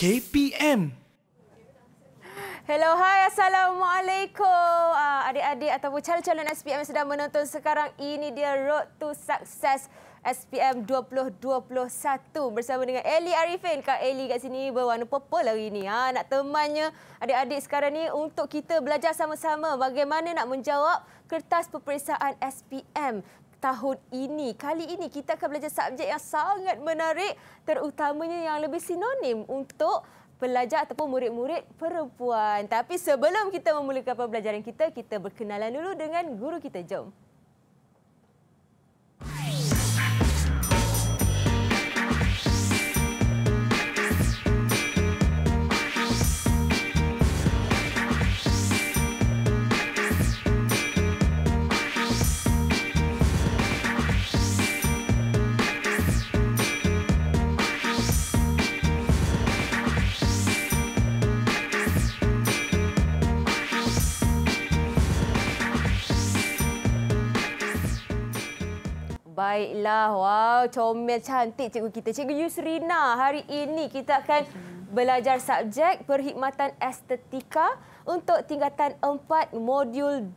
KPM. Hello, hi, Assalamualaikum. Uh, adik-adik ataupun calon-calon SPM sedang menonton sekarang. Ini dia Road to Success SPM 2021 bersama dengan Eli Arifin. Kak Eli kat sini berwarna purple hari ini. Ha, nak temannya adik-adik sekarang ni untuk kita belajar sama-sama bagaimana nak menjawab kertas peperiksaan SPM tahun ini. Kali ini kita akan belajar subjek yang sangat menarik terutamanya yang lebih sinonim untuk pelajar ataupun murid-murid perempuan. Tapi sebelum kita memulakan pembelajaran kita, kita berkenalan dulu dengan guru kita. Jom. Baiklah, wow, comel cantik cikgu kita. Cikgu Yusrina, hari ini kita akan belajar subjek perkhidmatan estetika untuk tingkatan 4 modul 2.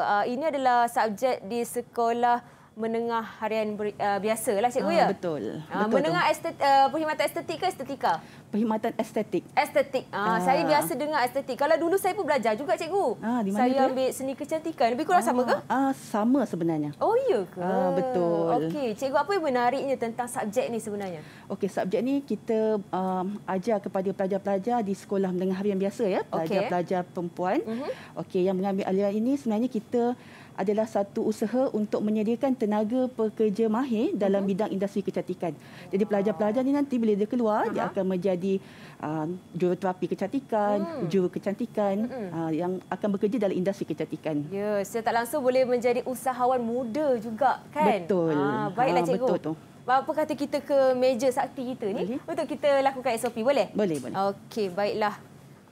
Ah, ini adalah subjek di sekolah menengah harian ber, uh, biasa lah cikgu uh, ya? Betul. Uh, betul menengah estet, uh, perkhidmatan estetik ke estetika? Perkhidmatan estetik. Estetik. Uh, uh. Saya biasa dengar estetik. Kalau dulu saya pun belajar juga cikgu. Uh, di mana saya itu? ambil seni kecantikan. Lebih kurang uh, sama ke? Uh, sama sebenarnya. Oh iya ke? Uh, betul. Okey, cikgu apa yang menariknya tentang subjek ni sebenarnya? Okey, subjek ni kita um, ajar kepada pelajar-pelajar di sekolah menengah harian biasa ya. Pelajar-pelajar okay. pelajar perempuan. Uh mhm. -huh. Okey, yang mengambil aliran ini sebenarnya kita adalah satu usaha untuk menyediakan tenaga pekerja mahir dalam uh-huh. bidang industri kecantikan. Jadi pelajar-pelajar ni nanti bila dia keluar uh-huh. dia akan menjadi uh, um, juruterapi kecantikan, hmm. juru kecantikan uh-huh. uh, yang akan bekerja dalam industri kecantikan. Ya, secara tak langsung boleh menjadi usahawan muda juga kan? Betul. Ha, baiklah ah, cikgu. Ha, betul tu. Apa kata kita ke meja sakti kita ni boleh. untuk kita lakukan SOP boleh? Boleh, boleh. Okey, baiklah.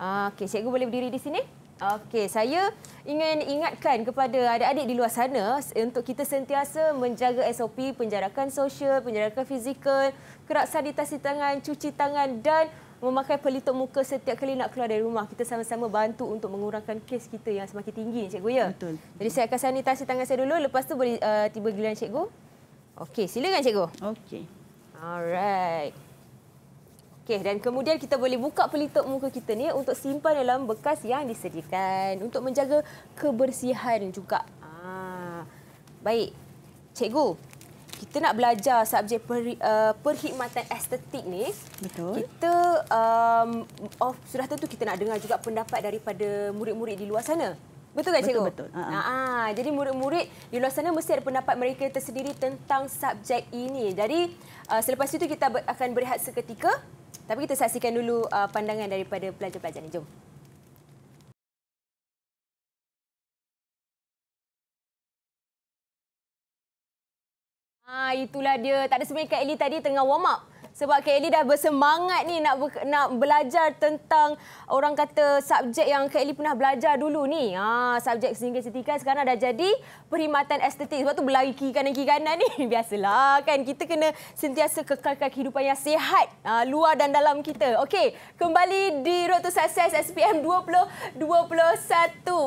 Ah, okey, cikgu boleh berdiri di sini. Okey, saya ingin ingatkan kepada adik-adik di luar sana untuk kita sentiasa menjaga SOP penjarakan sosial, penjarakan fizikal, kerap sanitasi tangan, cuci tangan dan memakai pelitup muka setiap kali nak keluar dari rumah. Kita sama-sama bantu untuk mengurangkan kes kita yang semakin tinggi, Cikgu ya. Betul. Jadi saya akan sanitasi tangan saya dulu, lepas tu boleh uh, tiba giliran Cikgu. Okey, silakan Cikgu. Okey. Alright. Okey, dan kemudian kita boleh buka pelitup muka kita ni untuk simpan dalam bekas yang disediakan untuk menjaga kebersihan juga. Ah. Baik. Cikgu, kita nak belajar subjek per, uh, eh, perkhidmatan estetik ni. Betul. Kita um, of, sudah tentu kita nak dengar juga pendapat daripada murid-murid di luar sana. Betul tak cikgu? Betul. betul. Ha, ha. Ha, jadi murid-murid di luar sana mesti ada pendapat mereka tersendiri tentang subjek ini. Jadi uh, selepas itu kita akan berehat seketika. Tapi kita saksikan dulu uh, pandangan daripada pelajar-pelajar ini. Jom. Ah, itulah dia. Tak ada sebenarnya Kak Ellie tadi tengah warm up sebab Kak Ellie dah bersemangat ni nak ber, nak belajar tentang orang kata subjek yang Kak Ellie pernah belajar dulu ni. Ha, subjek singgit setika sekarang dah jadi perkhidmatan estetik. Sebab tu berlari kiri kanan kiri kanan ni biasalah kan. Kita kena sentiasa kekalkan kehidupan yang sihat ha, luar dan dalam kita. Okey, kembali di Road to Success SPM 2021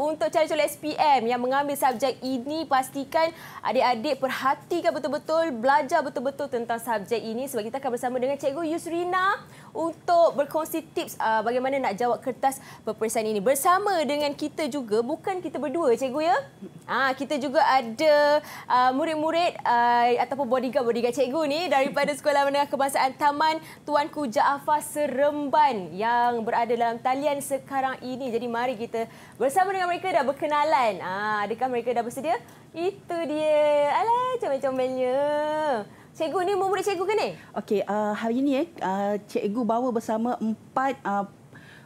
untuk calon-calon SPM yang mengambil subjek ini pastikan adik-adik perhatikan betul-betul belajar betul-betul tentang subjek ini sebab kita akan bersama dengan Cikgu Yusrina untuk berkongsi tips uh, bagaimana nak jawab kertas peperiksaan ini. Bersama dengan kita juga, bukan kita berdua Cikgu ya. Hmm. Ah, kita juga ada uh, murid-murid uh, ataupun bodyguard-bodyguard Cikgu ni daripada Sekolah Menengah Kebangsaan Taman Tuanku Jaafar Seremban yang berada dalam talian sekarang ini. Jadi mari kita bersama dengan mereka dah berkenalan. Ah, adakah mereka dah bersedia? Itu dia. Alah, comel-comelnya. Cikgu ni murid cikgu ke ni? Okey, uh, hari ini eh, uh, cikgu bawa bersama empat uh,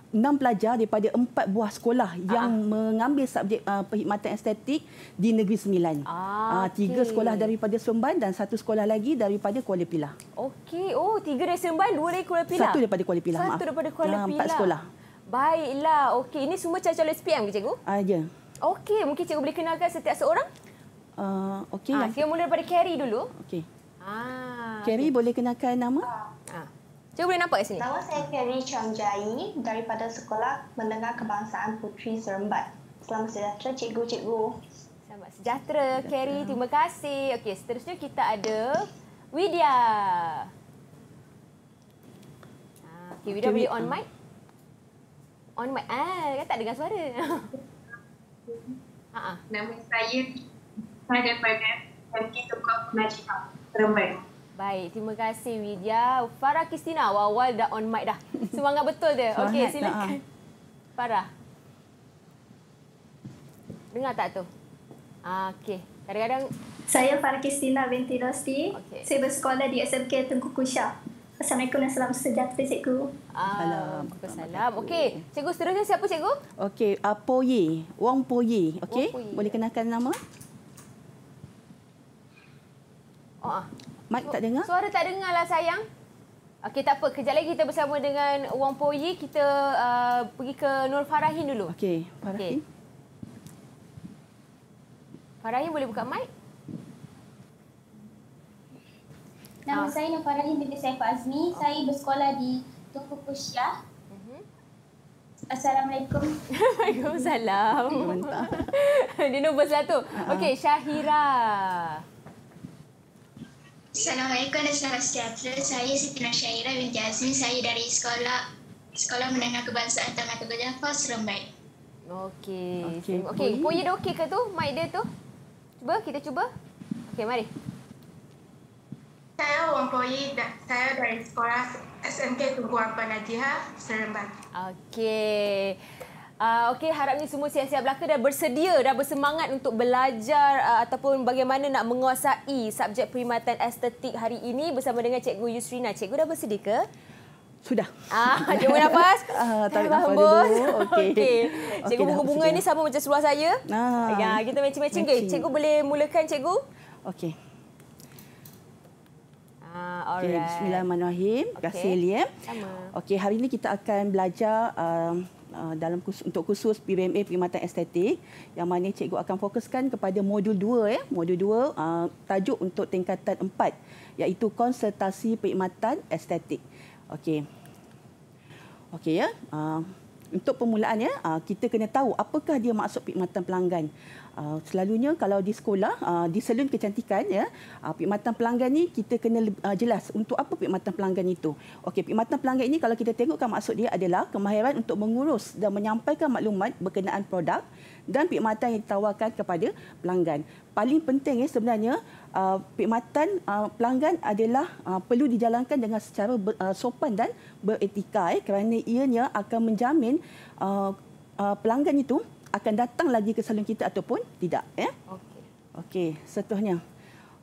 enam pelajar daripada empat buah sekolah uh-huh. yang mengambil subjek uh, perkhidmatan estetik di Negeri Sembilan. Ah, uh, tiga sekolah daripada Seremban dan satu sekolah lagi daripada Kuala Pilah. Okey, oh tiga dari Seremban, dua dari Kuala Pilah. Satu daripada Kuala Pilah. Satu daripada Kuala Pilah. Uh, empat sekolah. Baiklah, okey. Ini semua calon-calon SPM ke cikgu? Uh, ya. Yeah. Okey, mungkin cikgu boleh kenalkan setiap seorang? Uh, okey. Ha, uh, ya. Kita mula daripada Kerry dulu. Okey. Ah, Carrie okay. boleh kenalkan nama? Ah. Cuba boleh nampak kat sini. Nama saya Kerry Chong Jai daripada Sekolah Menengah Kebangsaan Putri Serembat. Selamat sejahtera cikgu-cikgu. Selamat sejahtera, Kerry. Terima kasih. Okey, seterusnya kita ada Widya. Ah, okay, Widya okay, boleh on mic? On mic? Ah, kata tak dengar suara. Uh-huh. Nama saya saya daripada MK Tukang Pengajian. Terima. Baik, terima kasih Widya. Farah Kristina, awal-awal dah on mic dah. Semangat betul dia. Okey, silakan. Ah. Farah. Dengar tak tu? Ah, okey, kadang-kadang... Saya Farah Kristina binti Rosti. Okay. Saya bersekolah di SMK Tengku Kusyah. Assalamualaikum dan salam sejahtera, cikgu. Ah, salam. Okey, cikgu seterusnya siapa, cikgu? Okey, uh, ah, Poyi. Wong Poyi. Okey, oh, boleh kenalkan nama? Oh, Mike tak dengar? Suara tak dengar lah sayang. Okey, tak apa. Kejap lagi kita bersama dengan Wong Poyi. Kita uh, pergi ke Nur Farahin dulu. Okey, Farahin. Okay. Farahin boleh buka mic? Nama ah. saya Nur Farahin binti Saifah Azmi. Ah. Saya bersekolah di Tuku Pusyah. Mhm. Assalamualaikum. Waalaikumsalam. Dia nombor satu. Ah, Okey, Syahira. uh Assalamualaikum dan salam sejahtera. Saya Siti Nasyaira bin Jazmi. Saya dari sekolah Sekolah Menengah Kebangsaan Taman Tegur Jaffa, Seremban. Okey. Okey, okay. okay. okay. dia okey ke tu? mai dia tu? Cuba, kita cuba. Okey, mari. Saya Wang Poyi, saya dari sekolah SMK Tunggu apa Najihah, Seremban. Okey. Uh, Okey, harapnya semua siap-siap belaka dah bersedia, dah bersemangat untuk belajar uh, ataupun bagaimana nak menguasai subjek perkhidmatan estetik hari ini bersama dengan Cikgu Yusrina. Cikgu dah bersedia ke? Sudah. Ah, jom nafas. Ah, tarik nafas hembus. dulu. Okey. Okay. Cikgu okay, bunga ini sama macam seluar saya. Ah, ya, kita macam-macam. Okay. Cikgu boleh mulakan, Cikgu? Okey. Ah, okay, Bismillahirrahmanirrahim. Terima kasih, okay. Liam. Okey, hari ini kita akan belajar... Uh, Uh, dalam kursus, untuk kursus PBMA perkhidmatan estetik yang mana cikgu akan fokuskan kepada modul 2 ya modul 2 uh, tajuk untuk tingkatan 4 iaitu konsultasi perkhidmatan estetik okey okey ya uh, untuk permulaan ya uh, kita kena tahu apakah dia maksud perkhidmatan pelanggan Ah, selalunya kalau di sekolah, uh, di salon kecantikan, ya, uh, ah, perkhidmatan pelanggan ini kita kena jelas untuk apa perkhidmatan pelanggan itu. Okey, perkhidmatan pelanggan ini kalau kita tengokkan maksud dia adalah kemahiran untuk mengurus dan menyampaikan maklumat berkenaan produk dan perkhidmatan yang ditawarkan kepada pelanggan. Paling penting ya, sebenarnya uh, perkhidmatan pelanggan adalah perlu dijalankan dengan secara sopan dan beretika ya, kerana ianya akan menjamin pelanggan itu akan datang lagi ke salon kita ataupun tidak. Ya? Okey. Okey, seterusnya.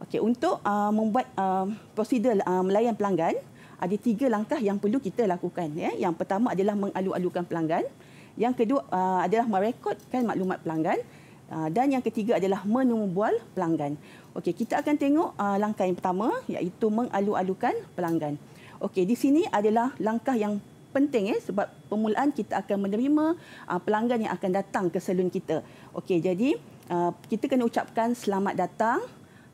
Okey, untuk uh, membuat uh, prosedur uh, melayan pelanggan, ada tiga langkah yang perlu kita lakukan. Ya? Yang pertama adalah mengalu-alukan pelanggan. Yang kedua uh, adalah merekodkan maklumat pelanggan. Uh, dan yang ketiga adalah menumbual pelanggan. Okey, kita akan tengok uh, langkah yang pertama iaitu mengalu-alukan pelanggan. Okey, di sini adalah langkah yang penting eh sebab permulaan kita akan menerima uh, pelanggan yang akan datang ke salon kita. Okey, jadi uh, kita kena ucapkan selamat datang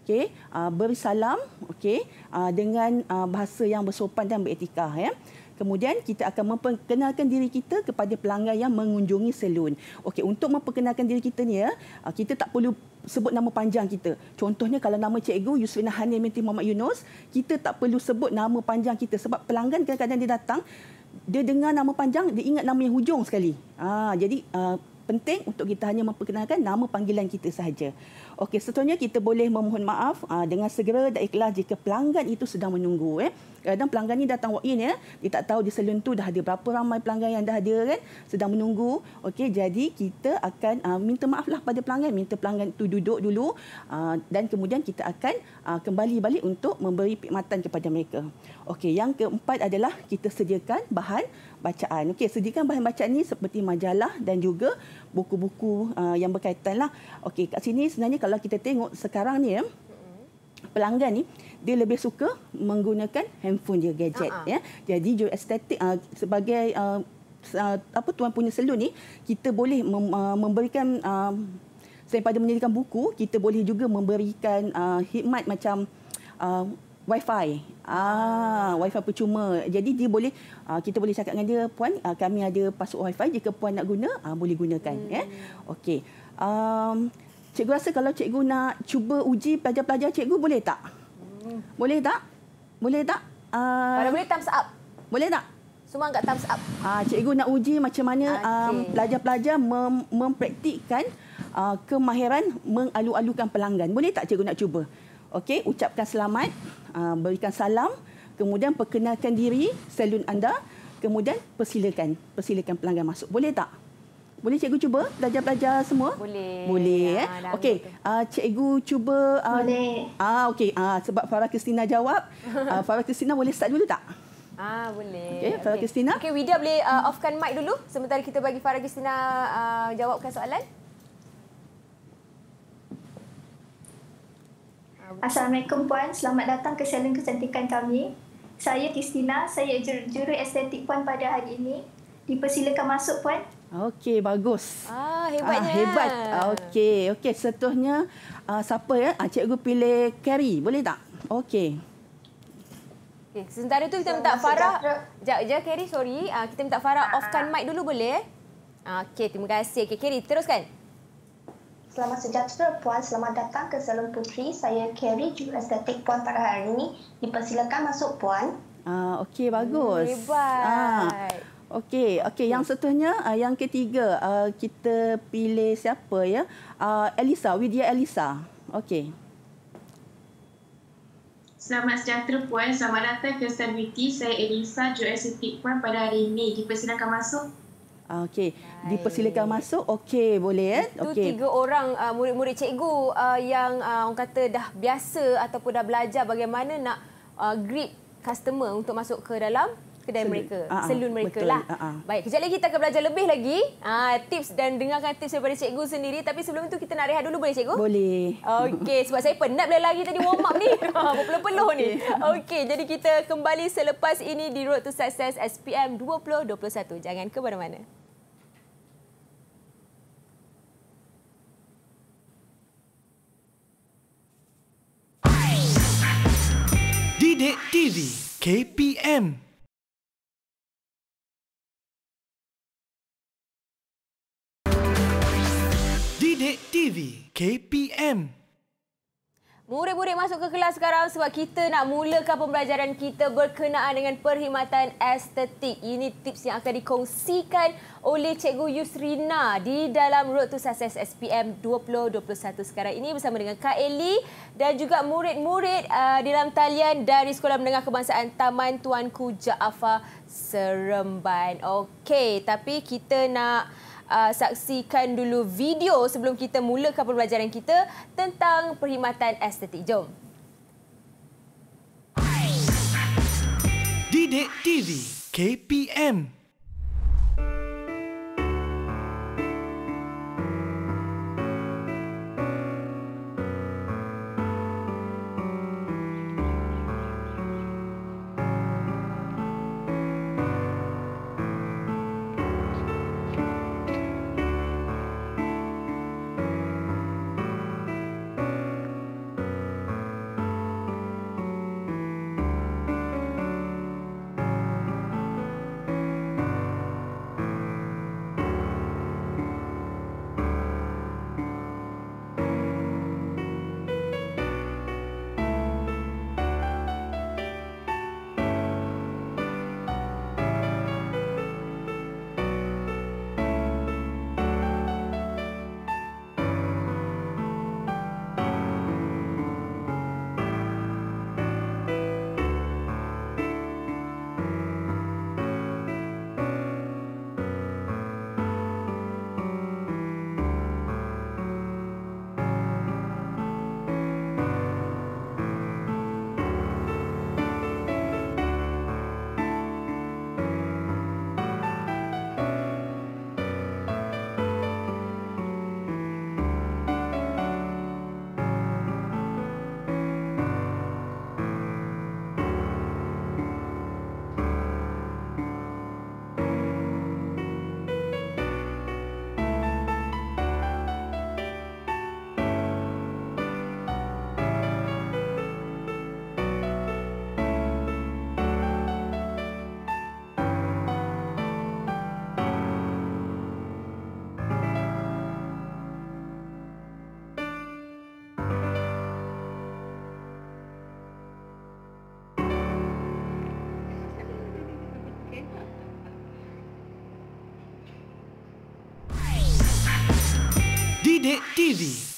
okey uh, bersalam okey uh, dengan uh, bahasa yang bersopan dan beretika ya. Eh. Kemudian kita akan memperkenalkan diri kita kepada pelanggan yang mengunjungi salon. Okey, untuk memperkenalkan diri kita ni ya, uh, kita tak perlu sebut nama panjang kita. Contohnya kalau nama cikgu Yusrina Hanim binti Muhammad Yunus, kita tak perlu sebut nama panjang kita sebab pelanggan kadang-kadang dia datang dia dengar nama panjang dia ingat nama yang hujung sekali. Ha, jadi uh, penting untuk kita hanya memperkenalkan nama panggilan kita sahaja. Okey, seterusnya kita boleh memohon maaf uh, dengan segera dan ikhlas jika pelanggan itu sedang menunggu. Eh. Kadang eh, pelanggan ini datang walk in, ya. dia tak tahu di salon tu dah ada berapa ramai pelanggan yang dah ada kan, sedang menunggu. Okey, jadi kita akan uh, minta maaflah pada pelanggan, minta pelanggan tu duduk dulu uh, dan kemudian kita akan uh, kembali balik untuk memberi perkhidmatan kepada mereka. Okey, yang keempat adalah kita sediakan bahan bacaan. Okey, sediakan bahan bacaan ini seperti majalah dan juga buku-buku uh, yang berkaitan lah. Okey, kat sini sebenarnya kalau kita tengok sekarang ni ya, pelanggan ni dia lebih suka menggunakan handphone dia gadget uh-huh. ya. Jadi jo estetik uh, sebagai uh, apa tuan punya salon ni kita boleh mem, uh, memberikan uh, selain pada menyediakan buku, kita boleh juga memberikan uh, khidmat macam uh, Wi-Fi. Ah, Wi-Fi percuma. Jadi dia boleh uh, kita boleh cakap dengan dia, puan, uh, kami ada password Wi-Fi jika puan nak guna, uh, boleh gunakan, hmm. ya. Yeah? Okey. Um cikgu rasa kalau cikgu nak cuba uji pelajar-pelajar cikgu boleh tak? Hmm. Boleh tak? Boleh tak? Uh, boleh thumbs up. Boleh tak? Semua angkat thumbs up. Ah, cikgu nak uji macam mana pelajar-pelajar okay. um, mem uh, kemahiran mengalu-alukan pelanggan. Boleh tak cikgu nak cuba? Okey, ucapkan selamat, ah, berikan salam, kemudian perkenalkan diri salun anda, kemudian persilakan, persilakan pelanggan masuk. Boleh tak? Boleh cikgu cuba belajar-belajar semua? Boleh. Boleh ya, eh. Okey, uh, cikgu cuba uh, Boleh. Ah uh, okey, uh, sebab Farah Kristina jawab, uh, Farah Kristina boleh start dulu tak? Ah boleh. Okey, Farah okay. Kristina. Okey, Widya boleh uh, offkan mic dulu sementara kita bagi Farah Kristina uh, jawabkan soalan. Assalamualaikum puan, selamat datang ke salon kecantikan kami. Saya Kristina, saya jur juru estetik puan pada hari ini. Dipersilakan masuk puan. Okey, bagus. Ah, ah hebatnya. Ah, hebat. Okey, okay. seterusnya uh, siapa ya? Ah, cikgu pilih Kerry, boleh tak? Okey. Okay, sementara itu ah, kita minta Farah. Jap je Kerry, sorry. Uh, kita minta Farah offkan mic dulu boleh? Okey, terima kasih. Okey, Kerry, teruskan. Selamat sejahtera Puan, selamat datang ke Salon Puteri. Saya Carrie, juru estetik Puan pada hari ini. Dipersilakan masuk Puan. Ah, uh, Okey, bagus. Hebat. Ah. Okey, okey. Yang seterusnya, uh, yang ketiga, uh, kita pilih siapa ya? Uh, Elisa, Widya Elisa. Okey. Selamat sejahtera Puan, selamat datang ke Salon Saya Elisa, juru estetik Puan pada hari ini. Dipersilakan masuk. Ah, okey, dipersilakan masuk. Okey, boleh ya. Itu okay. tiga orang uh, murid-murid cikgu uh, yang uh, orang kata dah biasa ataupun dah belajar bagaimana nak uh, greet customer untuk masuk ke dalam kedai Salud. mereka, uh, uh, selun mereka betul. lah. Uh, uh. Baik, kejap lagi kita akan belajar lebih lagi uh, tips dan dengarkan tips daripada cikgu sendiri. Tapi sebelum itu kita nak rehat dulu boleh cikgu? Boleh. Okey, sebab saya penat bila lagi tadi warm up ni. Berpeluh-peluh okay. ni. Okey, jadi kita kembali selepas ini di Road to Success SPM 2021. Jangan ke mana-mana. Didik TV KPM TV KPM. Murid-murid masuk ke kelas sekarang sebab kita nak mulakan pembelajaran kita berkenaan dengan perkhidmatan estetik. Ini tips yang akan dikongsikan oleh Cikgu Yusrina di dalam Road to Success SPM 2021 sekarang ini bersama dengan Kak Eli dan juga murid-murid uh, dalam talian dari Sekolah Menengah Kebangsaan Taman Tuanku Jaafar Seremban. Okey, tapi kita nak uh, saksikan dulu video sebelum kita mulakan pembelajaran kita tentang perkhidmatan estetik. Jom. Didik TV KPM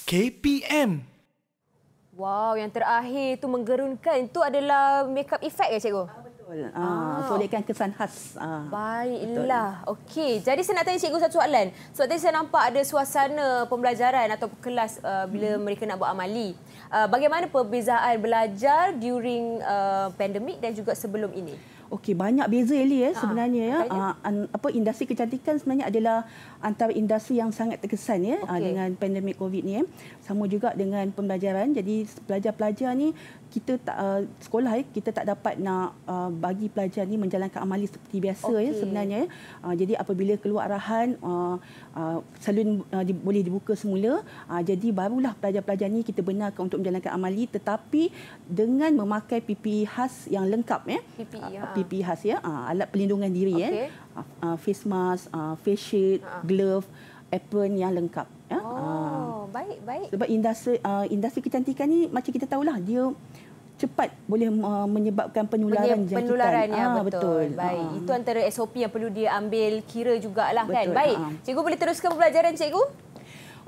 KPM. Wow, yang terakhir tu menggerunkan. Itu adalah makeup effect ke ya, cikgu? Ah, betul. Ah, ah. kesan khas. Ah. Baiklah. Okey, jadi saya nak tanya cikgu satu soalan. Sebab so, tadi saya nampak ada suasana pembelajaran atau kelas uh, bila hmm. mereka nak buat amali. Uh, bagaimana perbezaan belajar during uh, pandemik dan juga sebelum ini? Okey, banyak beza Eli ya sebenarnya ya. Uh, apa industri kecantikan sebenarnya adalah antara industri yang sangat terkesan ya ah, okay. dengan pandemik Covid ni ya. Sama juga dengan pembelajaran. Jadi pelajar-pelajar ni kita tak uh, sekolah eh, kita tak dapat nak uh, bagi pelajar ni menjalankan amali seperti biasa okay. ya sebenarnya ya. Uh, jadi apabila keluar arahan uh, ah, uh, ah, salun uh, di, boleh dibuka semula uh, jadi barulah pelajar-pelajar ni kita benarkan untuk menjalankan amali tetapi dengan memakai PPE khas yang lengkap ya PPE, uh, ha. PPE khas ya uh, alat pelindungan diri okay. ya uh, face mask uh, face shield uh. glove apron yang lengkap ya oh. uh baik baik sebab industri uh, industri kecantikan ni macam kita tahulah dia cepat boleh uh, menyebabkan penularan jangkitan. Penularan ya, ah, betul. betul. Baik, ah. ah. itu antara SOP yang perlu dia ambil kira jugalah kan? betul. kan. Baik. Ah. Cikgu boleh teruskan pembelajaran cikgu?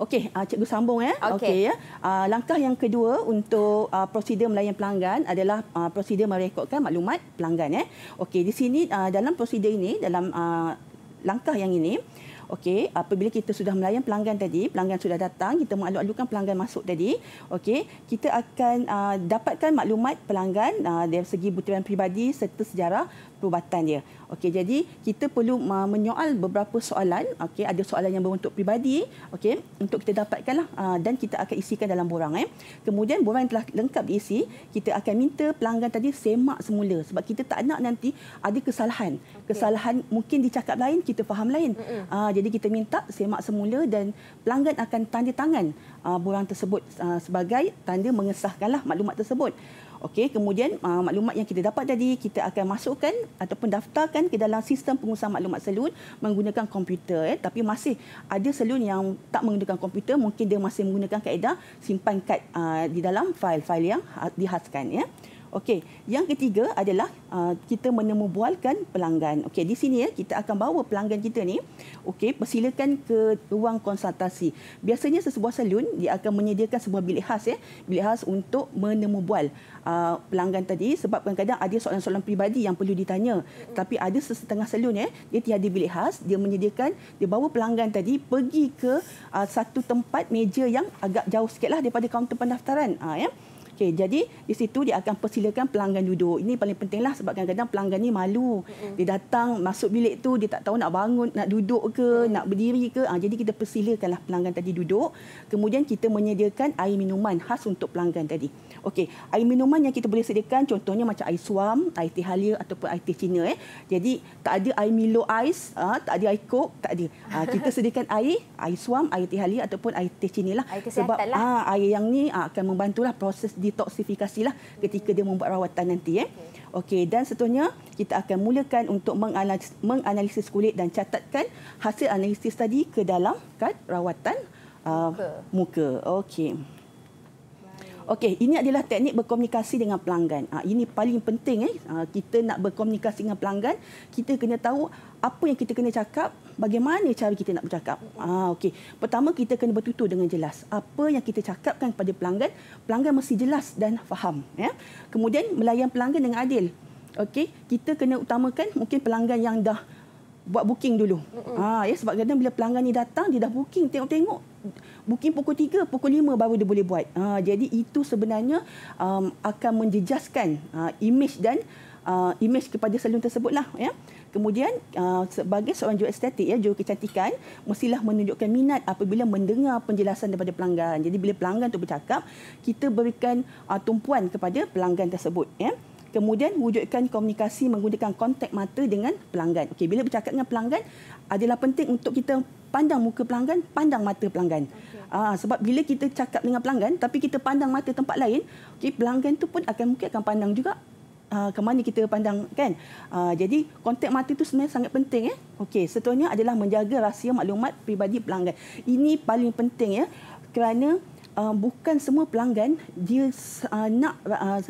Okey, uh, cikgu sambung ya. Eh. Okey okay, ya. Uh, langkah yang kedua untuk uh, prosedur melayan pelanggan adalah uh, prosedur merekodkan maklumat pelanggan ya. Eh. Okey, di sini uh, dalam prosedur ini dalam uh, langkah yang ini Okey, apabila kita sudah melayan pelanggan tadi, pelanggan sudah datang, kita mengalu-alukan pelanggan masuk tadi. Okey, kita akan uh, dapatkan maklumat pelanggan uh, dari segi butiran peribadi serta sejarah perubatan dia. Okey, jadi kita perlu menyoal beberapa soalan. Okey, ada soalan yang berbentuk pribadi. Okey, untuk kita dapatkanlah uh, dan kita akan isikan dalam borang. Eh. Kemudian borang yang telah lengkap diisi, kita akan minta pelanggan tadi semak semula sebab kita tak nak nanti ada kesalahan. Okay. Kesalahan mungkin dicakap lain, kita faham lain. Mm-hmm. Uh, jadi kita minta semak semula dan pelanggan akan tanda tangan uh, borang tersebut uh, sebagai tanda mengesahkanlah maklumat tersebut. Okey, kemudian uh, maklumat yang kita dapat tadi kita akan masukkan ataupun daftarkan ke dalam sistem pengusaha maklumat salon menggunakan komputer eh. tapi masih ada salon yang tak menggunakan komputer, mungkin dia masih menggunakan kaedah simpan kad uh, di dalam fail-fail yang ha-, dihaskan ya. Eh. Okey, yang ketiga adalah uh, kita menemubualkan pelanggan. Okey, di sini ya kita akan bawa pelanggan kita ni. Okey, persilakan ke ruang konsultasi. Biasanya sesebuah salon dia akan menyediakan sebuah bilik khas ya, bilik khas untuk menemubual uh, pelanggan tadi sebab kadang-kadang ada soalan-soalan pribadi yang perlu ditanya. Tapi ada sesetengah salon ya, dia tiada bilik khas, dia menyediakan dia bawa pelanggan tadi pergi ke uh, satu tempat meja yang agak jauh sikitlah daripada kaunter pendaftaran. Ah ya. Okey, jadi di situ dia akan persilakan pelanggan duduk. Ini paling pentinglah sebab kadang-kadang pelanggan ni malu. Mm-hmm. Dia datang masuk bilik tu dia tak tahu nak bangun, nak duduk ke, mm-hmm. nak berdiri ke. Ha, jadi kita persilakanlah pelanggan tadi duduk. Kemudian kita menyediakan air minuman khas untuk pelanggan tadi. Okey, air minuman yang kita boleh sediakan contohnya macam air suam, air teh halia ataupun air teh Cina eh. Jadi tak ada air Milo ice, ha, tak ada air Coke, tak ada. Ha, kita sediakan air, air suam, air teh halia ataupun air teh Cina lah. Air Sebab lah. Ha, air yang ni ha, akan membantulah proses detoksifikasi lah ketika hmm. dia membuat rawatan nanti eh. Okey, dan seterusnya kita akan mulakan untuk menganalisis, kulit dan catatkan hasil analisis tadi ke dalam kad rawatan uh, muka. Okey. Okey, ini adalah teknik berkomunikasi dengan pelanggan. Ha, ini paling penting. Eh. Ha, kita nak berkomunikasi dengan pelanggan, kita kena tahu apa yang kita kena cakap, bagaimana cara kita nak bercakap. Ha, Okey, pertama kita kena bertutur dengan jelas. Apa yang kita cakapkan kepada pelanggan, pelanggan mesti jelas dan faham. Ya. Kemudian melayan pelanggan dengan adil. Okey, kita kena utamakan mungkin pelanggan yang dah buat booking dulu. Ha, ya, sebab kadang-kadang bila pelanggan ni datang, dia dah booking, tengok-tengok mungkin pukul 3 pukul 5 baru dia boleh buat. Ha, jadi itu sebenarnya um, akan menjejaskan uh, image dan uh, image kepada salon tersebutlah ya. Kemudian uh, sebagai seorang juru estetik ya juru kecantikan mestilah menunjukkan minat apabila mendengar penjelasan daripada pelanggan. Jadi bila pelanggan itu bercakap, kita berikan uh, tumpuan kepada pelanggan tersebut ya. Kemudian wujudkan komunikasi menggunakan kontak mata dengan pelanggan. Okey, bila bercakap dengan pelanggan adalah penting untuk kita pandang muka pelanggan, pandang mata pelanggan. Ah ha, sebab bila kita cakap dengan pelanggan tapi kita pandang mata tempat lain, okey pelanggan tu pun akan mungkin akan pandang juga ah ke mana kita pandang kan. Ah jadi kontak mata tu sebenarnya sangat penting eh. Okey, seterusnya adalah menjaga rahsia maklumat peribadi pelanggan. Ini paling penting ya kerana uh, bukan semua pelanggan dia uh, nak uh,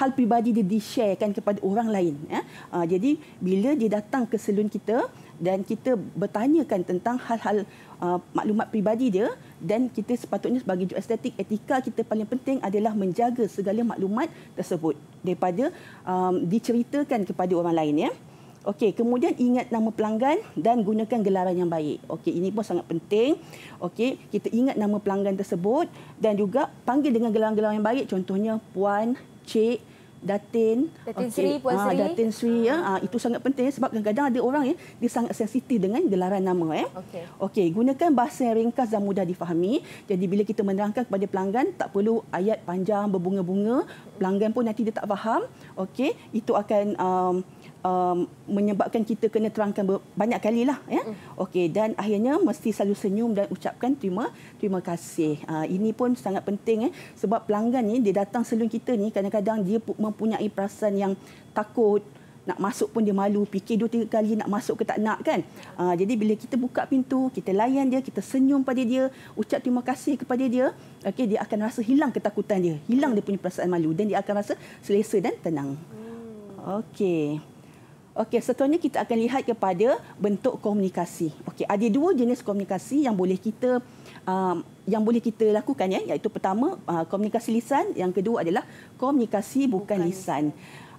hal peribadi dia di share kan kepada orang lain ya. Uh, jadi bila dia datang ke salon kita dan kita bertanyakan tentang hal-hal uh, maklumat peribadi dia, dan kita sepatutnya sebagai juru estetik etika kita paling penting adalah menjaga segala maklumat tersebut daripada um, diceritakan kepada orang lain ya. Okey, kemudian ingat nama pelanggan dan gunakan gelaran yang baik. Okey, ini pun sangat penting. Okey, kita ingat nama pelanggan tersebut dan juga panggil dengan gelaran-gelaran yang baik contohnya puan, cik, Datin, Datin okay. Sri, Puan ah, Sri. Ah, Datin Sri ya. Ah, itu sangat penting sebab kadang-kadang ada orang ya dia sangat sensitif dengan gelaran nama ya. Okey. Okay, gunakan bahasa yang ringkas dan mudah difahami. Jadi bila kita menerangkan kepada pelanggan tak perlu ayat panjang berbunga-bunga, pelanggan pun nanti dia tak faham. Okey, itu akan um, um, menyebabkan kita kena terangkan banyak kali lah ya. Mm. Okey dan akhirnya mesti selalu senyum dan ucapkan terima terima kasih. Uh, ini pun sangat penting ya sebab pelanggan ni dia datang salon kita ni kadang-kadang dia mempunyai perasaan yang takut nak masuk pun dia malu, fikir dua tiga kali nak masuk ke tak nak kan. Uh, jadi bila kita buka pintu, kita layan dia, kita senyum pada dia, ucap terima kasih kepada dia, okey dia akan rasa hilang ketakutan dia, hilang dia punya perasaan malu dan dia akan rasa selesa dan tenang. Hmm. Okey. Okey, seterusnya kita akan lihat kepada bentuk komunikasi. Okey, ada dua jenis komunikasi yang boleh kita um, yang boleh kita lakukan ya, iaitu pertama uh, komunikasi lisan, yang kedua adalah komunikasi bukan, bukan. lisan.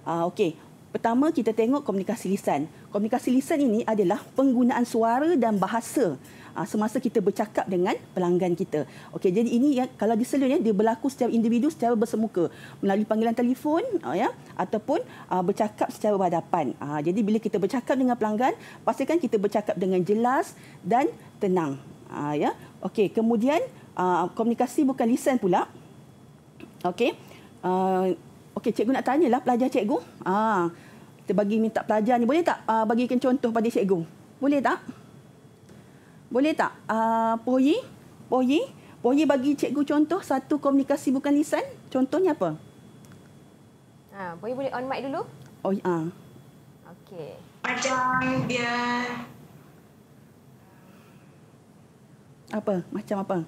Uh, Okey, pertama kita tengok komunikasi lisan. Komunikasi lisan ini adalah penggunaan suara dan bahasa uh, semasa kita bercakap dengan pelanggan kita. Okey, jadi ini yang kalau diselun ya, dia berlaku secara individu secara bersemuka melalui panggilan telefon uh, ya ataupun uh, bercakap secara berhadapan. Uh, jadi bila kita bercakap dengan pelanggan, pastikan kita bercakap dengan jelas dan tenang. Uh, ya. Okey, kemudian uh, komunikasi bukan lisan pula. Okey. Uh, Okey, cikgu nak tanyalah pelajar cikgu. Ah, kita bagi minta pelajar ni boleh tak uh, bagikan contoh pada cikgu? Boleh tak? Boleh tak? Uh, Poyi? Poyi? Poyi bagi cikgu contoh satu komunikasi bukan lisan. Contohnya apa? Ha, Poyi boleh on mic dulu? Oh, ya. Uh. Okey. Macam dia... Apa? Macam apa?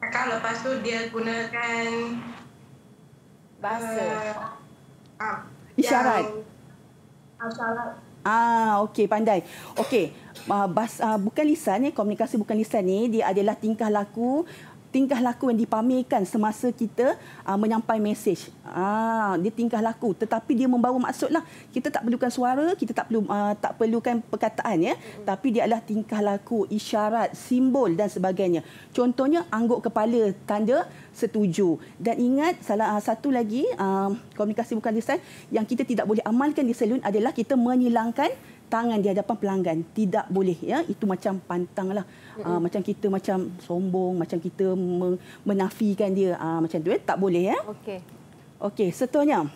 Kakak lepas tu dia gunakan... Bahasa. Uh, uh, Isyarat. Isyarat. Ah, okey pandai. Okey. Uh, bas, uh, bukan lisan ni, komunikasi bukan lisan ni, dia adalah tingkah laku tingkah laku yang dipamerkan semasa kita uh, menyampai mesej. Ah, dia tingkah laku tetapi dia membawa maksudlah. Kita tak perlukan suara, kita tak perlu uh, tak perlukan perkataan ya, mm-hmm. tapi dia adalah tingkah laku, isyarat, simbol dan sebagainya. Contohnya angguk kepala tanda setuju. Dan ingat salah uh, satu lagi uh, komunikasi bukan lisan yang kita tidak boleh amalkan di salon adalah kita menyilangkan tangan di hadapan pelanggan tidak boleh ya itu macam pantanglah lah. mm-hmm. macam kita macam sombong macam kita menafikan dia uh, macam tu ya tak boleh ya okey okey seterusnya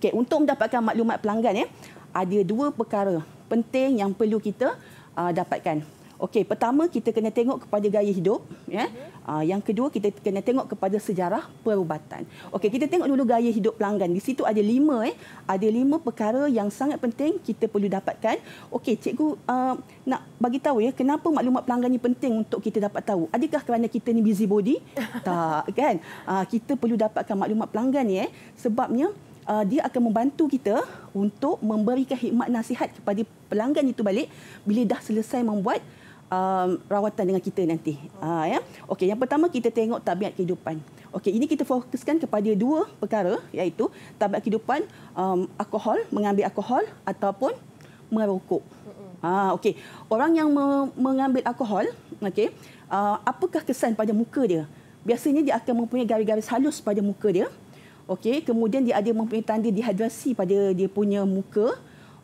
okey untuk mendapatkan maklumat pelanggan ya ada dua perkara penting yang perlu kita uh, dapatkan Okey, pertama kita kena tengok kepada gaya hidup, ya. Yeah. Uh, yang kedua kita kena tengok kepada sejarah perubatan. Okey, kita tengok dulu gaya hidup pelanggan. Di situ ada lima, eh. ada lima perkara yang sangat penting kita perlu dapatkan. Okey, cikgu uh, nak bagi tahu ya, kenapa maklumat pelanggan ini penting untuk kita dapat tahu? Adakah kerana kita ni busy body, tak, kan? Uh, kita perlu dapatkan maklumat pelanggan ya, eh. sebabnya uh, dia akan membantu kita untuk memberikan hikmat nasihat kepada pelanggan itu balik bila dah selesai membuat um, rawatan dengan kita nanti. Uh, ya. Okey, yang pertama kita tengok tabiat kehidupan. Okey, ini kita fokuskan kepada dua perkara iaitu tabiat kehidupan um, alkohol, mengambil alkohol ataupun merokok. Ha, uh, okey. Orang yang me- mengambil alkohol, okey, uh, apakah kesan pada muka dia? Biasanya dia akan mempunyai garis-garis halus pada muka dia. Okey, kemudian dia ada mempunyai tanda dehidrasi pada dia punya muka.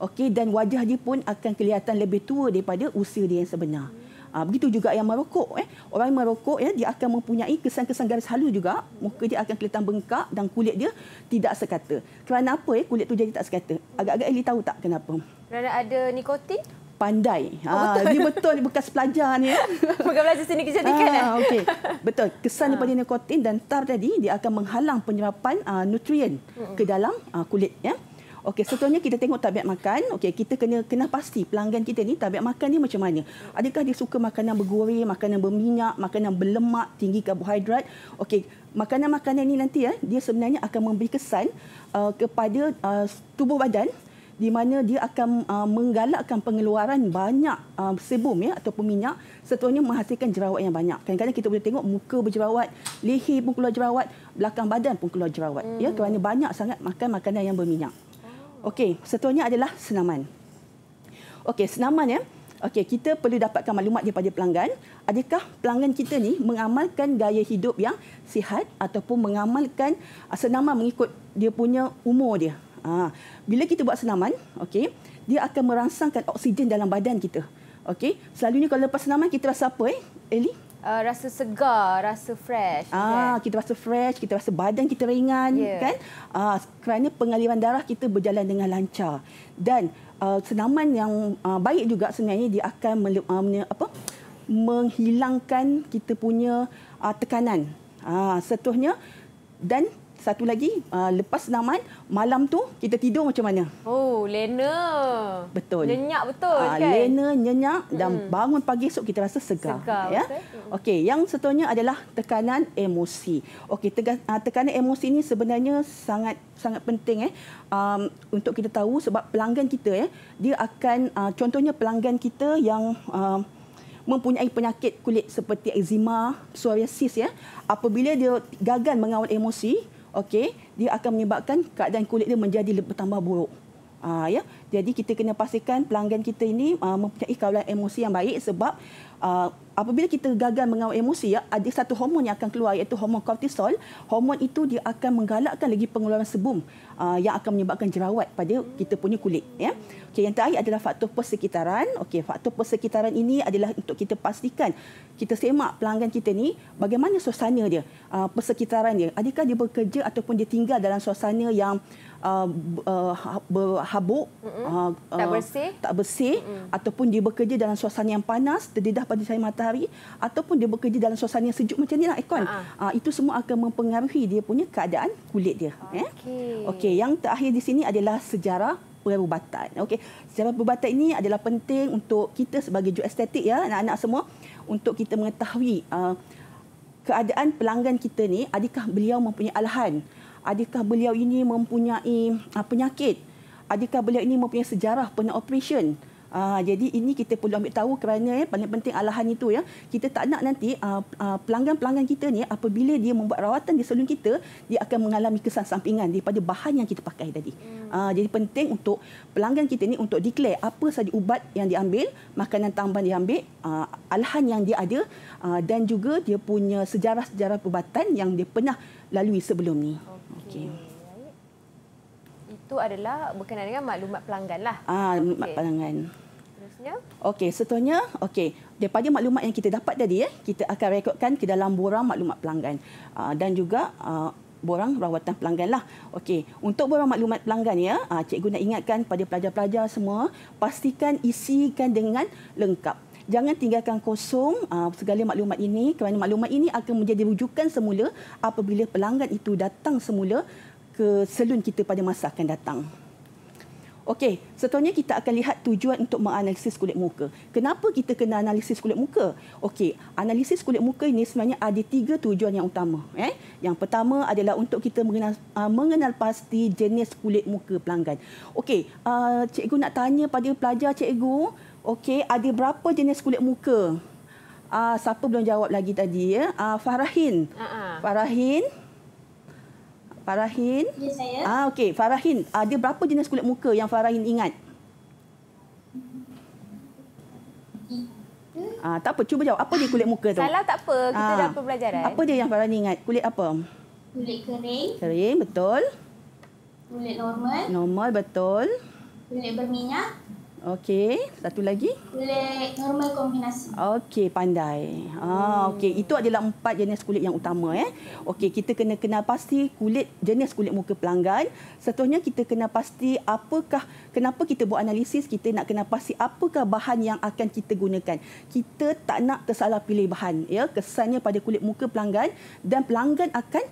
Okey dan wajah dia pun akan kelihatan lebih tua daripada usia dia yang sebenar. Ha, begitu juga yang merokok eh. Orang yang merokok ya dia akan mempunyai kesan-kesan garis halus juga. Muka dia akan kelihatan bengkak dan kulit dia tidak sekata. Kerana apa eh kulit tu jadi tak sekata? Agak-agak Eli tahu tak kenapa? Kerana ada nikotin pandai. Ha, oh, ah, betul. Dia betul ni bekas pelajar ni. Ya. Bekas pelajar seni kecantikan. Ha, eh? ah, okay. Betul. Kesan ha. daripada nikotin dan tar tadi, dia akan menghalang penyerapan uh, nutrien ke dalam uh, kulit. Ya. Okey, setelahnya kita tengok tabiat makan. Okey, kita kena kena pasti pelanggan kita ni tabiat makan dia macam mana. Adakah dia suka makanan bergoreng, makanan berminyak, makanan berlemak, tinggi karbohidrat? Okey, makanan-makanan ni nanti ya, eh, dia sebenarnya akan memberi kesan uh, kepada uh, tubuh badan di mana dia akan uh, menggalakkan pengeluaran banyak uh, sebum ya ataupun minyak seterusnya menghasilkan jerawat yang banyak. Kadang-kadang kita boleh tengok muka berjerawat, leher pun keluar jerawat, belakang badan pun keluar jerawat ya. hmm. ya kerana banyak sangat makan makanan yang berminyak. Okey, seterusnya adalah senaman. Okey, senaman ya. Okey, kita perlu dapatkan maklumat daripada pelanggan. Adakah pelanggan kita ni mengamalkan gaya hidup yang sihat ataupun mengamalkan ah, senaman mengikut dia punya umur dia. Ha. Bila kita buat senaman, okey, dia akan merangsangkan oksigen dalam badan kita. Okey, selalunya kalau lepas senaman kita rasa apa eh? Ellie? Uh, rasa segar, rasa fresh. Ah, kan? kita rasa fresh, kita rasa badan kita ringan, yeah. kan? Ah, kerana pengaliran darah kita berjalan dengan lancar. Dan uh, senaman yang uh, baik juga sebenarnya dia akan uh, apa? menghilangkan kita punya uh, tekanan. Ah, seterusnya dan satu lagi uh, lepas senaman malam tu kita tidur macam mana? Oh, lena. Betul. Nyenyak betul uh, kan? lena nyenyak dan hmm. bangun pagi esok kita rasa segar, segar ya. Hmm. Okey, okay, yang seterusnya adalah tekanan emosi. Okey, te- uh, ah, tekanan emosi ni sebenarnya sangat sangat penting eh um, untuk kita tahu sebab pelanggan kita eh dia akan uh, contohnya pelanggan kita yang um, mempunyai penyakit kulit seperti eczema, psoriasis ya. Apabila dia gagal mengawal emosi, okey dia akan menyebabkan keadaan kulit dia menjadi lebih bertambah buruk uh, ya jadi kita kena pastikan pelanggan kita ini uh, mempunyai kawalan emosi yang baik sebab Uh, apabila kita gagal mengawal emosi ya ada satu hormon yang akan keluar iaitu hormon kortisol hormon itu dia akan menggalakkan lagi pengeluaran sebum uh, yang akan menyebabkan jerawat pada kita punya kulit ya okey yang terakhir adalah faktor persekitaran okey faktor persekitaran ini adalah untuk kita pastikan kita semak pelanggan kita ni bagaimana suasana dia uh, persekitaran dia adakah dia bekerja ataupun dia tinggal dalam suasana yang uh, uh ha-, berhabuk, uh, tak uh, bersih, uh, tak bersih ataupun dia bekerja dalam suasana yang panas, terdedah pada cahaya matahari ataupun dia bekerja dalam suasana yang sejuk macam ni lah ikon. Uh-huh. Ah, uh, ah. ah, itu semua akan mempengaruhi dia punya keadaan kulit dia. Okay. Eh? Okay, yang terakhir di sini adalah sejarah perubatan. Okay, sejarah perubatan ini adalah penting untuk kita sebagai juru estetik ya, anak-anak semua untuk kita mengetahui uh, keadaan pelanggan kita ni adakah beliau mempunyai alahan adakah beliau ini mempunyai uh, penyakit adakah beliau ini mempunyai sejarah pernah operasi? Uh, ah, jadi ini kita perlu ambil tahu kerana eh, paling penting alahan itu ya kita tak nak nanti ah, pelanggan-pelanggan kita ni apabila dia membuat rawatan di salon kita dia akan mengalami kesan sampingan daripada bahan yang kita pakai tadi. Hmm. Uh, jadi penting untuk pelanggan kita ni untuk declare apa sahaja ubat yang diambil, makanan tambahan diambil, uh, alahan yang dia ada uh, dan juga dia punya sejarah-sejarah perubatan yang dia pernah lalui sebelum ni. Okey. Itu adalah berkenaan dengan maklumat pelanggan lah. Ah, maklumat okay. pelanggan. Okey, seterusnya, okey, daripada maklumat yang kita dapat tadi, ya kita akan rekodkan ke dalam borang maklumat pelanggan ah, dan juga ah, borang rawatan pelanggan. Lah. Okey, untuk borang maklumat pelanggan, ya, ah, cikgu nak ingatkan pada pelajar-pelajar semua, pastikan isikan dengan lengkap jangan tinggalkan kosong uh, segala maklumat ini kerana maklumat ini akan menjadi rujukan semula apabila pelanggan itu datang semula ke salon kita pada masa akan datang. Okey, seterusnya kita akan lihat tujuan untuk menganalisis kulit muka. Kenapa kita kena analisis kulit muka? Okey, analisis kulit muka ini sebenarnya ada tiga tujuan yang utama. Eh? Yang pertama adalah untuk kita mengenal, uh, mengenal pasti jenis kulit muka pelanggan. Okey, uh, ah, cikgu nak tanya pada pelajar cikgu, Okey, ada berapa jenis kulit muka? Uh, ah, siapa belum jawab lagi tadi ya? Uh, Farahin. Uh-huh. Farahin. Farahin. Ya yes, saya. Ah okey, Farahin, ada berapa jenis kulit muka yang Farahin ingat? Hmm. Ah tak apa, cuba jawab. Apa dia kulit muka tu? Salah tak apa, kita ah. dah pembelajaran. Apa dia yang Farahin ingat? Kulit apa? Kulit kering. Kering, betul. Kulit normal. Normal, betul. Kulit berminyak. Okey, satu lagi. Kulit normal kombinasi. Okey, pandai. Ah, hmm. okey, itu adalah empat jenis kulit yang utama eh. Okey, kita kena kenal pasti kulit jenis kulit muka pelanggan. Seterusnya kita kena pasti apakah kenapa kita buat analisis, kita nak kena pasti apakah bahan yang akan kita gunakan. Kita tak nak tersalah pilih bahan ya, kesannya pada kulit muka pelanggan dan pelanggan akan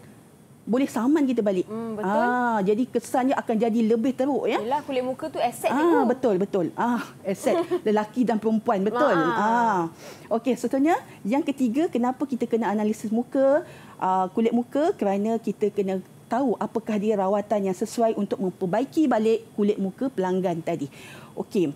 boleh saman kita balik. Hmm, betul. Ah, jadi kesannya akan jadi lebih teruk ya. Yalah, kulit muka tu aset ah, tu. betul, betul. Ah, aset lelaki dan perempuan, betul. Ah. ah. Okey, seterusnya yang ketiga, kenapa kita kena analisis muka, ah, kulit muka? Kerana kita kena tahu apakah dia rawatan yang sesuai untuk memperbaiki balik kulit muka pelanggan tadi. Okey.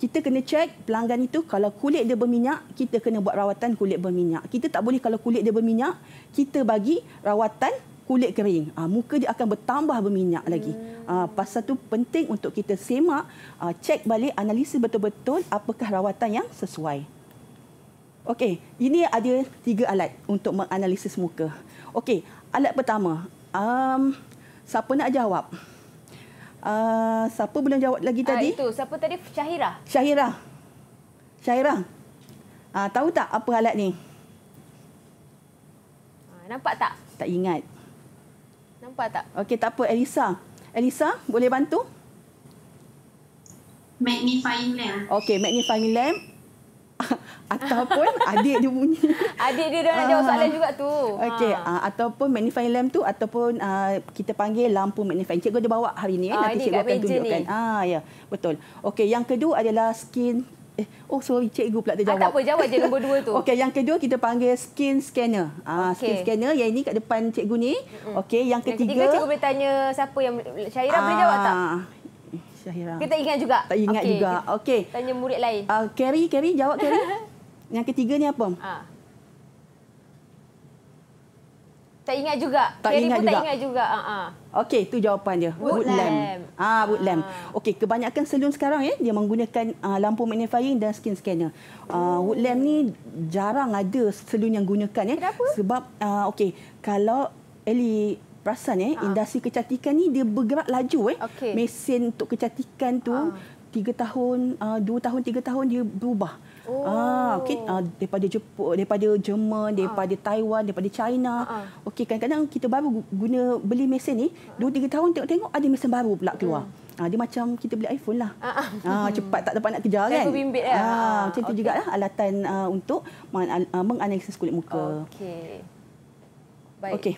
Kita kena cek pelanggan itu kalau kulit dia berminyak, kita kena buat rawatan kulit berminyak. Kita tak boleh kalau kulit dia berminyak, kita bagi rawatan kulit kering. Ha, muka dia akan bertambah berminyak lagi. Ha, pasal tu penting untuk kita semak, ha, ah, cek balik analisis betul-betul apakah rawatan yang sesuai. Okey, ini ada tiga alat untuk menganalisis muka. Okey, alat pertama. Um, siapa nak jawab? Uh, siapa belum jawab lagi tadi? Uh, itu, siapa tadi? Syahira. Syahira. Syahira. Uh, tahu tak apa alat ni? Nampak tak? Tak ingat nampak tak? Okey, tak apa. Elisa. Elisa, boleh bantu? Magnifying lamp. Okey, magnifying lamp. ataupun adik dia bunyi. Adik dia dah nak jawab soalan ah. juga tu. Okey, ha. uh, ataupun magnifying lamp tu ataupun uh, kita panggil lampu magnifying. Cikgu dia bawa hari ni oh, nanti cikgu akan tunjukkan. Ah ya, betul. Okey, yang kedua adalah skin eh oh sorry cikgu pula terjawab. Ah, tak apa jawab je nombor dua tu. Okey yang kedua kita panggil skin scanner. Ah okay. skin scanner yang ini kat depan cikgu ni. Okey yang ketiga yang ketiga cikgu boleh tanya siapa yang Syaira ah, boleh jawab tak? Ah, Syaira. Kita ingat juga. Tak ingat okay. juga. Okey. Tanya murid lain. Ah uh, Kerry Kerry jawab Kerry. yang ketiga ni apa? Ah. Tak ingat juga. Tak Keri ingat pun juga. tak ingat juga. Uh -huh. Okey, itu jawapan dia. lamp. Ah, woodlamp. lamp. Okey, kebanyakan salon sekarang ya, dia menggunakan uh, lampu magnifying dan skin scanner. Uh, oh. Ah, woodlamp ni jarang ada salon yang gunakan ya. Kenapa? Sebab uh, okey, kalau Eli perasan ya, uh. industri kecantikan ni dia bergerak laju eh. Okay. Mesin untuk kecantikan tu uh. Ha. 3 tahun, uh, 2 tahun, tiga tahun dia berubah. Uh. Ah, oh. Ah, okay. ah, daripada Jepun, daripada Jerman, ah. daripada ah. Taiwan, daripada China. Ah, ah. Okey, kadang-kadang kita baru guna beli mesin ni, ah. 2-3 tahun tengok-tengok ada mesin baru pula keluar. Hmm. Ha, dia macam kita beli iPhone lah. Ah, cepat tak dapat nak kejar kan. Saya bimbit lah. Ha, macam okay. tu juga lah alatan uh, untuk menganalisis kulit muka. Okey. Baik. Okay.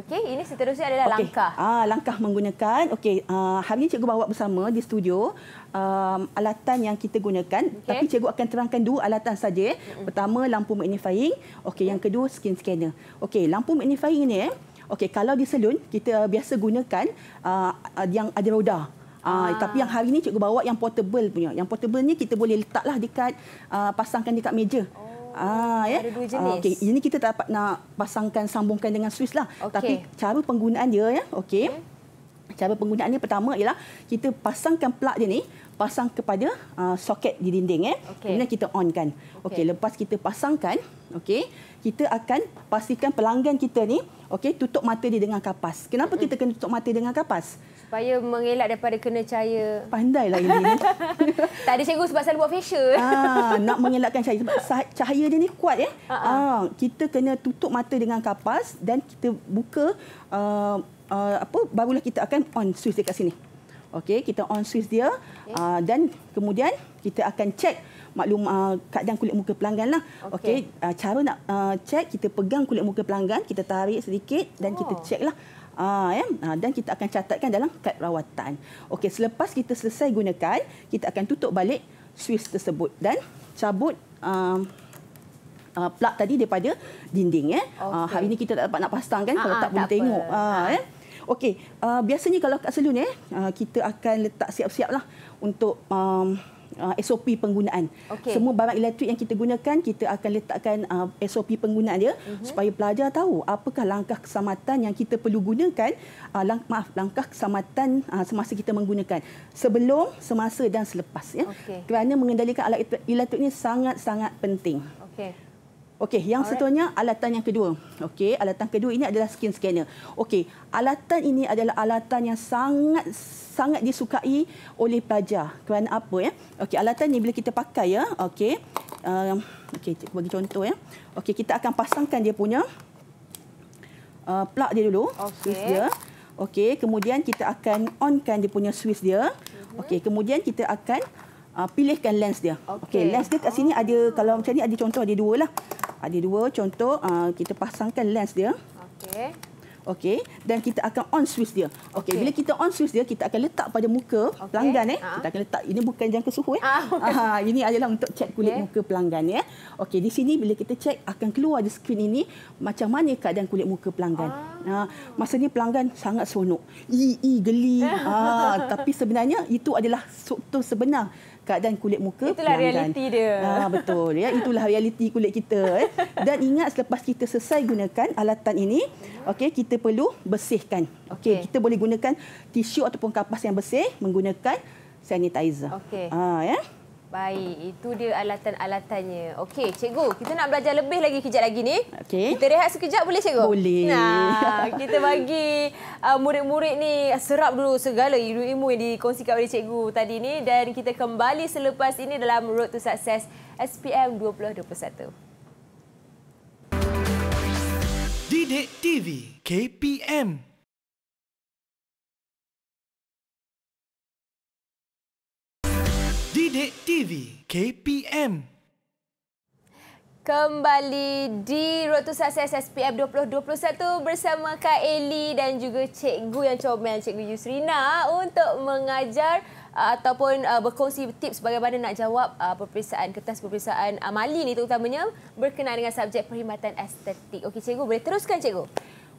Okey, ini seterusnya adalah okay. langkah. Ah, langkah menggunakan. Okey, ah, hari ini cikgu bawa bersama di studio um, alatan yang kita gunakan. Okay. Tapi cikgu akan terangkan dua alatan saja. Mm -hmm. Pertama, lampu magnifying. Okey, okay. yang kedua, skin scanner. Okey, lampu magnifying ini, okay, kalau di salon, kita biasa gunakan uh, yang ada roda. Ah. ah. tapi yang hari ini cikgu bawa yang portable punya. Yang portable ni kita boleh letaklah dekat, uh, pasangkan dekat meja. Oh. Ah, ya. Ada dua jenis. Ah, okay. Ini kita tak nak pasangkan, sambungkan dengan Swiss lah. Okay. Tapi cara penggunaan dia, ya. Okey. Okay. Cara penggunaannya pertama ialah kita pasangkan plug dia ni pasang kepada uh, soket di dinding eh. Ya. Okay. Kemudian kita on kan. Okey, okay, lepas kita pasangkan, okey, kita akan pastikan pelanggan kita ni okey tutup mata dia dengan kapas. Kenapa mm-hmm. kita kena tutup mata dengan kapas? Supaya mengelak daripada kena cahaya. Pandailah ini. tak ada cikgu sebab selalu buat facial. Ah, nak mengelakkan cahaya. Sebab cahaya dia ni kuat. Eh? Uh-uh. Ah, kita kena tutup mata dengan kapas dan kita buka. Uh, uh, apa Barulah kita akan on switch dekat sini. Okey, kita on switch dia. Okay. Uh, dan kemudian kita akan cek maklum uh, keadaan kulit muka pelanggan lah. Okey, okay, uh, cara nak uh, check, kita pegang kulit muka pelanggan. Kita tarik sedikit dan oh. kita check lah. Ah, ya? ah, dan kita akan catatkan dalam kad rawatan. Okey, selepas kita selesai gunakan, kita akan tutup balik Swiss tersebut dan cabut uh, uh, plug tadi daripada dinding. Eh? Ya. Ah, okay. Uh, hari ini kita tak dapat nak pasang kan? kalau tak, ah, ah, tak boleh tengok. Ha. Ah, ya? Okey, uh, biasanya kalau kat salon, eh, uh, kita akan letak siap-siap lah untuk... Um, uh, ah, SOP penggunaan. Okay. Semua barang elektrik yang kita gunakan, kita akan letakkan uh, ah, SOP penggunaan dia uh-huh. supaya pelajar tahu apakah langkah keselamatan yang kita perlu gunakan, uh, lang- maaf, langkah keselamatan uh, semasa kita menggunakan. Sebelum, semasa dan selepas. Ya. Okay. Kerana mengendalikan alat elektrik ini sangat-sangat penting. Okay. Okey, yang Alright. seterusnya alatan yang kedua. Okey, alatan kedua ini adalah skin scanner. Okey, alatan ini adalah alatan yang sangat sangat disukai oleh pelajar. Kerana apa ya? Okey, alatan ini bila kita pakai ya. Okey. Um, okey, bagi contoh ya. Okey, kita akan pasangkan dia punya uh, plug dia dulu. Okey. dia. Okey, kemudian kita akan onkan dia punya switch dia. Mhm. Okey, kemudian kita akan uh, pilihkan lens dia. Okey, okay, lens dia kat sini ada kalau macam ni ada contoh dia dua lah. Ada dua contoh uh, kita pasangkan lens dia. Okey. Okey, dan kita akan on switch dia. Okey, okay. bila kita on switch dia, kita akan letak pada muka okay. pelanggan eh. Ha. Kita akan letak ini bukan jangka suhu eh. Ah, ha, okay. ini adalah untuk cek kulit okay. muka pelanggan ya. Eh? Okey, di sini bila kita cek akan keluar di skrin ini macam mana keadaan kulit muka pelanggan. Ha, ah. ah, masa ni pelanggan sangat seronok. Ee geli. ha, tapi sebenarnya itu adalah struktur sebenar keadaan kulit muka itulah kan. realiti dia ah, betul ya itulah realiti kulit kita eh. dan ingat selepas kita selesai gunakan alatan ini okey kita perlu bersihkan okey okay. kita boleh gunakan tisu ataupun kapas yang bersih menggunakan sanitizer okay. ah ya Baik, itu dia alatan-alatannya. Okey, cikgu, kita nak belajar lebih lagi kejap lagi ni. Okey. Kita rehat sekejap boleh cikgu? Boleh. Nah, kita bagi uh, murid-murid ni serap dulu segala ilmu-ilmu yang dikongsikan oleh cikgu tadi ni dan kita kembali selepas ini dalam Road to Success SPM 2021. Didik TV KPM Sidik TV KPM Kembali di Rotus Success SPM 2021 bersama Kak Eli dan juga cikgu yang comel, cikgu Yusrina untuk mengajar uh, ataupun uh, berkongsi tips bagaimana nak jawab uh, kertas peperiksaan amali uh, ni terutamanya berkenaan dengan subjek perkhidmatan estetik. Okey cikgu boleh teruskan cikgu.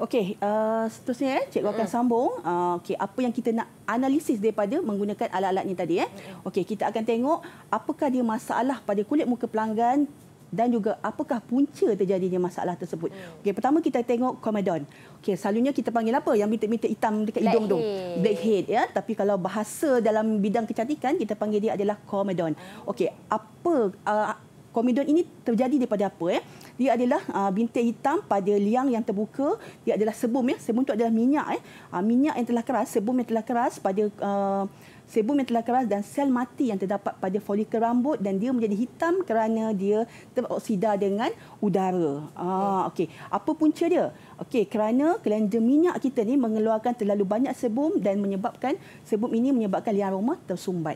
Okey, uh, seterusnya eh, cikgu akan mm. sambung. Uh, Okey, apa yang kita nak analisis daripada menggunakan alat-alatnya alat tadi eh. Okey, kita akan tengok apakah dia masalah pada kulit muka pelanggan dan juga apakah punca terjadinya masalah tersebut. Mm. Okey, pertama kita tengok komedon. Okey, selalunya kita panggil apa? Yang bintik-bintik hitam dekat hidung tu. Blackhead ya, tapi kalau bahasa dalam bidang kecantikan kita panggil dia adalah komedon. Mm. Okey, apa uh, komedon ini terjadi daripada apa ya? Dia adalah uh, bintik hitam pada liang yang terbuka. Dia adalah sebum ya. Sebum itu adalah minyak ya. Uh, minyak yang telah keras, sebum yang telah keras pada uh, sebum yang telah keras dan sel mati yang terdapat pada folikel rambut dan dia menjadi hitam kerana dia teroksida dengan udara. Ah ya. okey, apa punca dia? Okey, kerana kelenjar minyak kita ni mengeluarkan terlalu banyak sebum dan menyebabkan sebum ini menyebabkan liang rumah tersumbat.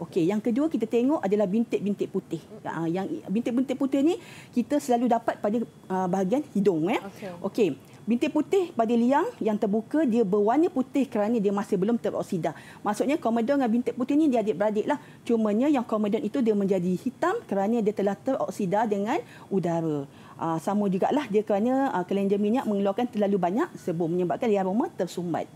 Okey, yang kedua kita tengok adalah bintik-bintik putih. Uh, yang bintik-bintik putih ni kita selalu dapat pada uh, bahagian hidung ya. Okey. Okay. Bintik putih pada liang yang terbuka dia berwarna putih kerana dia masih belum teroksida. Maksudnya komedon dengan bintik putih ni dia adik-beradik lah. Cumanya yang komedon itu dia menjadi hitam kerana dia telah teroksida dengan udara. Uh, sama lah dia kerana uh, minyak mengeluarkan terlalu banyak sebum menyebabkan liang rumah tersumbat.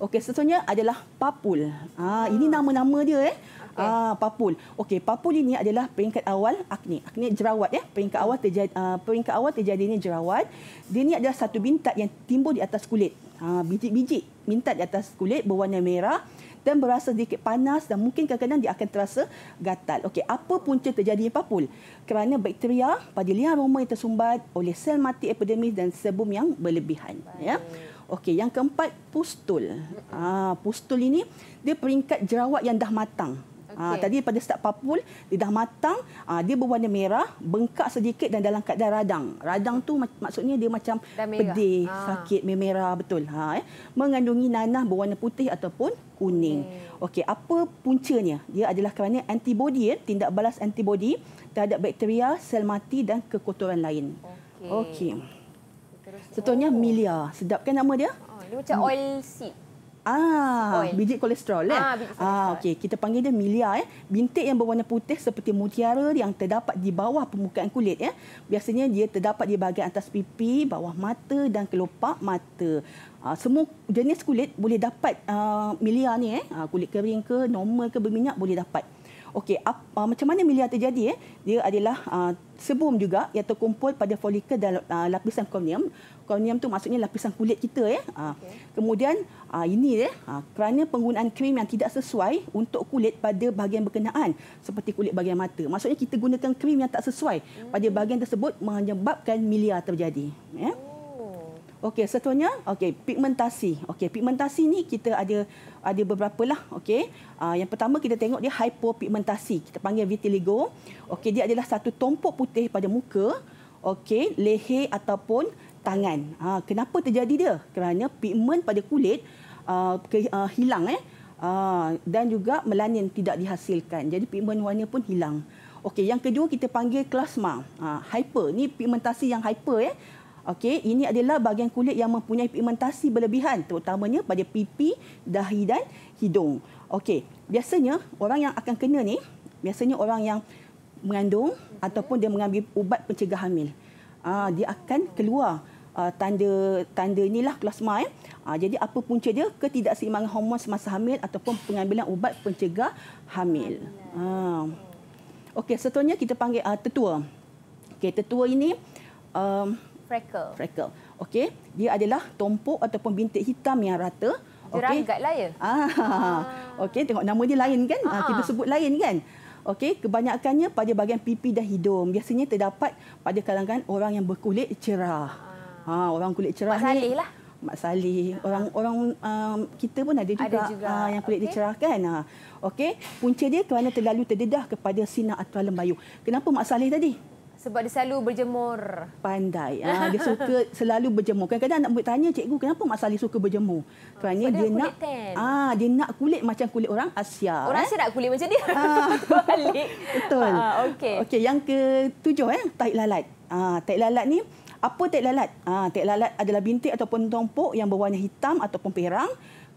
Okey, seterusnya adalah papul. Ah, ha, ini ah. nama-nama dia eh. Okay. Ah, papul. Okey, papul ini adalah peringkat awal akne. Akne jerawat ya. Peringkat awal terjadi uh, ah, peringkat awal terjadinya jerawat. Dia ni adalah satu bintat yang timbul di atas kulit. Ha, biji-biji bintat di atas kulit berwarna merah dan berasa sedikit panas dan mungkin kadang-kadang dia akan terasa gatal. Okey, apa punca terjadinya papul? Kerana bakteria pada liang roma yang tersumbat oleh sel mati epidermis dan sebum yang berlebihan. Ya? Baik. Ya. Okey, yang keempat pustul. Ah, uh, pustul ini dia peringkat jerawat yang dah matang. Ah, okay. Ha, tadi pada start papul, dia dah matang, ha, dia berwarna merah, bengkak sedikit dan dalam keadaan radang. Radang tu mak maksudnya dia macam pedih, ha. sakit, merah betul. Ha, eh. Mengandungi nanah berwarna putih ataupun kuning. Okey, okay, apa puncanya? Dia adalah kerana antibodi, eh, tindak balas antibodi terhadap bakteria, sel mati dan kekotoran lain. Okey. Okay. Contohnya oh. milia. Sedap kan nama dia? Ah, dia macam hmm. oil seed. Ah, oil. biji kolesterol eh. Ah, biji ah, kolesterol. ah okay. kita panggil dia milia eh. Bintik yang berwarna putih seperti mutiara yang terdapat di bawah permukaan kulit ya. Eh. Biasanya dia terdapat di bahagian atas pipi, bawah mata dan kelopak mata. Ah, semua jenis kulit boleh dapat uh, milia ni eh. Ah, kulit kering ke, normal ke, berminyak boleh dapat. Okey, uh, macam mana milia terjadi? Eh? Dia adalah uh, sebum juga yang terkumpul pada folikel dan uh, lapisan korneum. Korneum tu maksudnya lapisan kulit kita. Eh? Uh, Kemudian uh, ini eh, uh, kerana penggunaan krim yang tidak sesuai untuk kulit pada bahagian berkenaan seperti kulit bahagian mata. Maksudnya kita gunakan krim yang tak sesuai hmm. pada bahagian tersebut menyebabkan milia terjadi. Eh? Hmm. Okey, seterusnya, okey, pigmentasi. Okey, pigmentasi ni kita ada ada beberapa lah, okey. Uh, yang pertama kita tengok dia hypopigmentasi. Kita panggil vitiligo. Okey, dia adalah satu tumpuk putih pada muka, okey, leher ataupun tangan. Ha, kenapa terjadi dia? Kerana pigmen pada kulit uh, ke, uh, hilang eh. Uh, dan juga melanin tidak dihasilkan. Jadi pigmen warna pun hilang. Okey, yang kedua kita panggil klasma. Uh, hyper. Ni pigmentasi yang hyper eh. Okey, ini adalah bahagian kulit yang mempunyai pigmentasi berlebihan terutamanya pada pipi, dahi dan hidung. Okey, biasanya orang yang akan kena ni, biasanya orang yang mengandung okay. ataupun dia mengambil ubat pencegah hamil. Aa, ah, dia akan keluar tanda-tanda ah, inilah plasma ya. Eh. Aa, ah, jadi apa punca dia? Ketidakseimbangan hormon semasa hamil ataupun pengambilan ubat pencegah hamil. Okey, seterusnya kita panggil aa, tetua. Okey, tetua ini um, Freckle. Freckle. Okey, dia adalah tompok ataupun bintik hitam yang rata. Okey. Jerangkat lah ah. ya. Ah. Okey, tengok nama dia lain kan? Ah. Kita ah. sebut lain kan? Okey, kebanyakannya pada bahagian pipi dan hidung. Biasanya terdapat pada kalangan orang yang berkulit cerah. Ah. Ha, orang kulit cerah Mak ni. Salih lah. Mak Salih. Orang-orang um, kita pun ada juga, ada juga. Uh, yang kulit okay. dicerah kan. Uh, Okey, punca dia kerana terlalu terdedah kepada sinar atau bayu. Kenapa Mak Salih tadi? Sebab dia selalu berjemur. Pandai. Ha, dia suka selalu berjemur. Kadang-kadang nak murid tanya, cikgu kenapa Mak Salih suka berjemur? Ha, Kerana dia nak ah ha, dia nak kulit macam kulit orang Asia. Orang eh. Asia eh? nak kulit macam dia. Ha. Betul. Ha, okay. Okay, yang ke tujuh eh, taik lalat. Ha, ah, taik lalat ni apa taik lalat? Ah, ha, tek lalat adalah bintik ataupun tompok yang berwarna hitam ataupun perang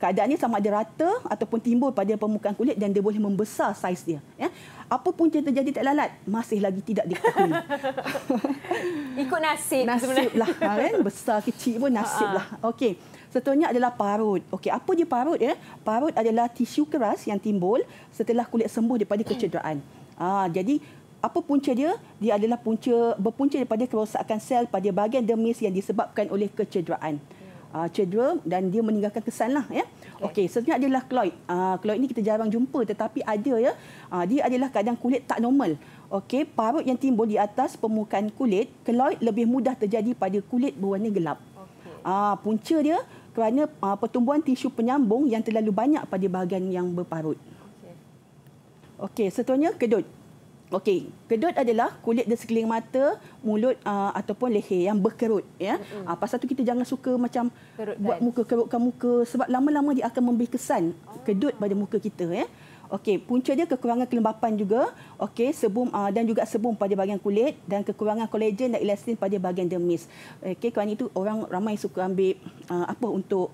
keadaan ni sama ada rata ataupun timbul pada permukaan kulit dan dia boleh membesar saiz dia ya apa pun yang terjadi tak lalat masih lagi tidak diketahui ikut nasib lah. kan besar kecil pun nasib lah. Ha, ha. okey Seterusnya adalah parut. Okey, apa dia parut ya? Parut adalah tisu keras yang timbul setelah kulit sembuh daripada kecederaan. Ah, jadi apa punca dia? Dia adalah punca berpunca daripada kerosakan sel pada bahagian dermis yang disebabkan oleh kecederaan uh, ah, cedera dan dia meninggalkan kesan lah ya. Okey, okay, seterusnya adalah Cloyd. Uh, Cloyd ni kita jarang jumpa tetapi ada ya. Uh, dia adalah kadang kulit tak normal. Okey, parut yang timbul di atas permukaan kulit, keloid lebih mudah terjadi pada kulit berwarna gelap. Okay. Uh, punca dia kerana uh, pertumbuhan tisu penyambung yang terlalu banyak pada bahagian yang berparut. Okey, seterusnya kedut. Okey, kedut adalah kulit di sekeliling mata, mulut uh, ataupun leher yang berkerut ya. Mm-hmm. Uh, pasal tu kita jangan suka macam kerut buat dance. muka kerutkan muka sebab lama-lama dia akan memberi kesan oh. kedut pada muka kita ya. Okey, punca dia kekurangan kelembapan juga. Okey, sebum uh, dan juga sebum pada bahagian kulit dan kekurangan kolagen dan elastin pada bahagian dermis. Okey, kerana itu orang ramai suka ambil uh, apa untuk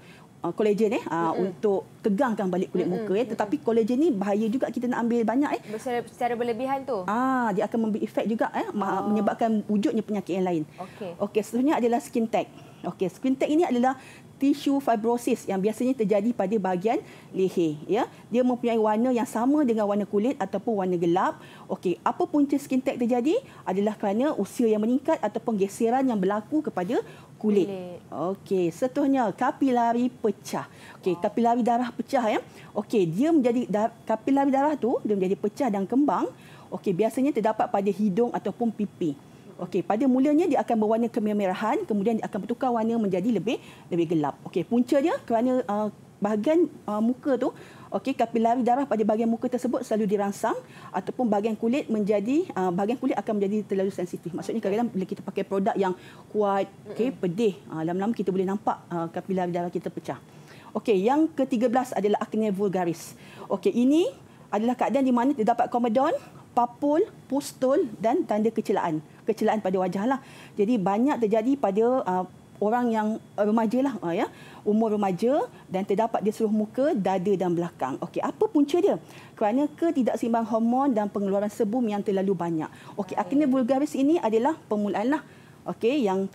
kolagen uh, eh uh, untuk kegangkan balik kulit Mm-mm. muka ya eh. tetapi kolagen ni bahaya juga kita nak ambil banyak eh secara, secara berlebihan tu ah dia akan memberi efek juga eh oh. menyebabkan wujudnya penyakit yang lain okey okey seterusnya adalah skin tag okey skin tag ini adalah tisu fibrosis yang biasanya terjadi pada bahagian leher ya dia mempunyai warna yang sama dengan warna kulit ataupun warna gelap okey apa punca skin tag terjadi adalah kerana usia yang meningkat atau penggeseran yang berlaku kepada kulit, kulit. okey seterusnya kapilari pecah okey wow. kapilari darah pecah ya okey dia menjadi dar, kapilari darah tu dia menjadi pecah dan kembang okey biasanya terdapat pada hidung ataupun pipi Okey, pada mulanya dia akan berwarna kemerahan, kemudian dia akan bertukar warna menjadi lebih lebih gelap. Okey, punca dia kerana uh, bahagian uh, muka tu okey kapilari darah pada bahagian muka tersebut selalu dirangsang ataupun bahagian kulit menjadi uh, bahagian kulit akan menjadi terlalu sensitif. Maksudnya kadang-kadang bila kita pakai produk yang kuat, okey, pedih, uh, lama-lama kita boleh nampak uh, kapilari darah kita pecah. Okey, yang ke-13 adalah acne vulgaris. Okey, ini adalah keadaan di mana dia dapat komedon, papul, pustul dan tanda kecelaan kecelaan pada wajah lah. Jadi banyak terjadi pada uh, orang yang uh, remaja lah uh, ya umur remaja dan terdapat di seluruh muka, dada dan belakang. Okey, apa punca dia? Kerana ketidakseimbang hormon dan pengeluaran sebum yang terlalu banyak. Okey, akhirnya vulgaris ini adalah permulaan lah. Okey, yang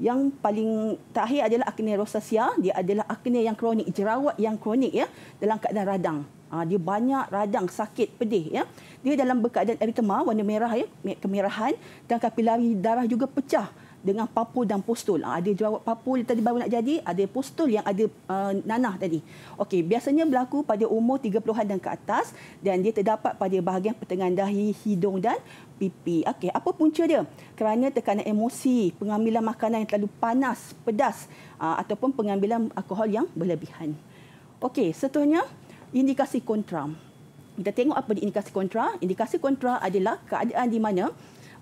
yang paling terakhir adalah akne rosacea dia adalah akne yang kronik jerawat yang kronik ya dalam keadaan radang ha, dia banyak radang sakit pedih ya dia dalam keadaan eritema warna merah ya kemerahan dan kapilari darah juga pecah dengan papul dan postul. Ada ah, jawab papul yang tadi baru nak jadi, ada ah, postul yang ada uh, nanah tadi. Okey, biasanya berlaku pada umur 30-an dan ke atas dan dia terdapat pada bahagian pertengahan dahi, hidung dan pipi. Okey, apa punca dia? Kerana tekanan emosi, pengambilan makanan yang terlalu panas, pedas uh, ataupun pengambilan alkohol yang berlebihan. Okey, seterusnya indikasi kontra. Kita tengok apa di indikasi kontra. Indikasi kontra adalah keadaan di mana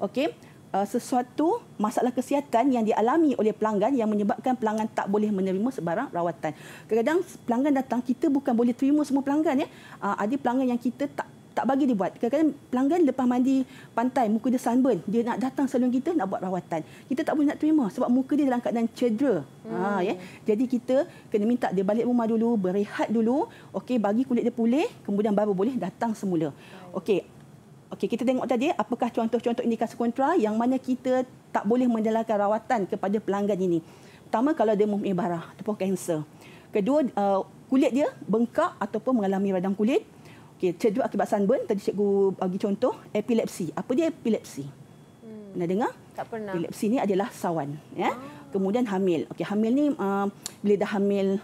okey uh, sesuatu masalah kesihatan yang dialami oleh pelanggan yang menyebabkan pelanggan tak boleh menerima sebarang rawatan. Kadang-kadang pelanggan datang, kita bukan boleh terima semua pelanggan. ya. Uh, ada pelanggan yang kita tak tak bagi dia buat. Kadang-kadang pelanggan lepas mandi pantai, muka dia sunburn. Dia nak datang salon kita nak buat rawatan. Kita tak boleh nak terima sebab muka dia dalam keadaan cedera. Hmm. Ha, ya? Jadi kita kena minta dia balik rumah dulu, berehat dulu. Okey, bagi kulit dia pulih, kemudian baru boleh datang semula. Okey, Okey, kita tengok tadi apakah contoh-contoh indikasi kontra yang mana kita tak boleh menjalankan rawatan kepada pelanggan ini. Pertama kalau dia mempunyai barah ataupun kanser. Kedua, uh, kulit dia bengkak ataupun mengalami radang kulit. Okey, cedera akibat sunburn tadi cikgu bagi contoh epilepsi. Apa dia epilepsi? Hmm. Pernah dengar? Tak pernah. Epilepsi ni adalah sawan, ya. Ah. Kemudian hamil. Okey, hamil ni uh, bila dah hamil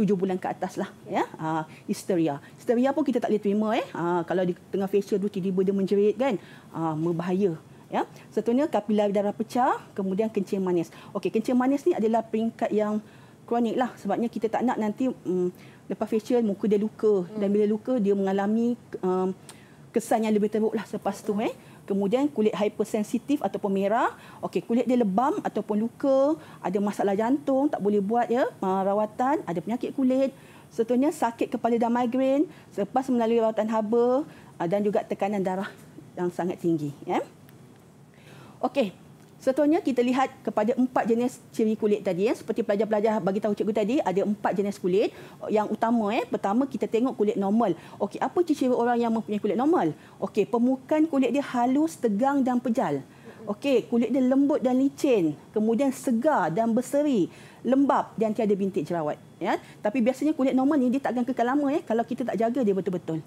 tujuh bulan ke atas lah ya ha, histeria histeria pun kita tak boleh terima eh ha, kalau di tengah facial tu tiba-tiba dia menjerit kan ha, berbahaya ya satunya kapilar darah pecah kemudian kencing manis okey kencing manis ni adalah peringkat yang kronik lah sebabnya kita tak nak nanti um, lepas facial muka dia luka hmm. dan bila luka dia mengalami um, kesan yang lebih teruk lah selepas tu eh Kemudian kulit hypersensitif ataupun merah, okey kulit dia lebam ataupun luka, ada masalah jantung, tak boleh buat ya rawatan, ada penyakit kulit, seterusnya sakit kepala dan migrain selepas melalui rawatan haba ah, dan juga tekanan darah yang sangat tinggi ya. Okey, Setuanya kita lihat kepada empat jenis ciri kulit tadi ya. Seperti pelajar-pelajar bagi tahu cikgu tadi ada empat jenis kulit. Yang utama eh pertama kita tengok kulit normal. Okey, apa ciri orang yang mempunyai kulit normal? Okey, permukaan kulit dia halus, tegang dan pejal. Okey, kulit dia lembut dan licin, kemudian segar dan berseri, lembap dan tiada bintik jerawat ya. Tapi biasanya kulit normal ni dia takkan kekal lama ya kalau kita tak jaga dia betul-betul.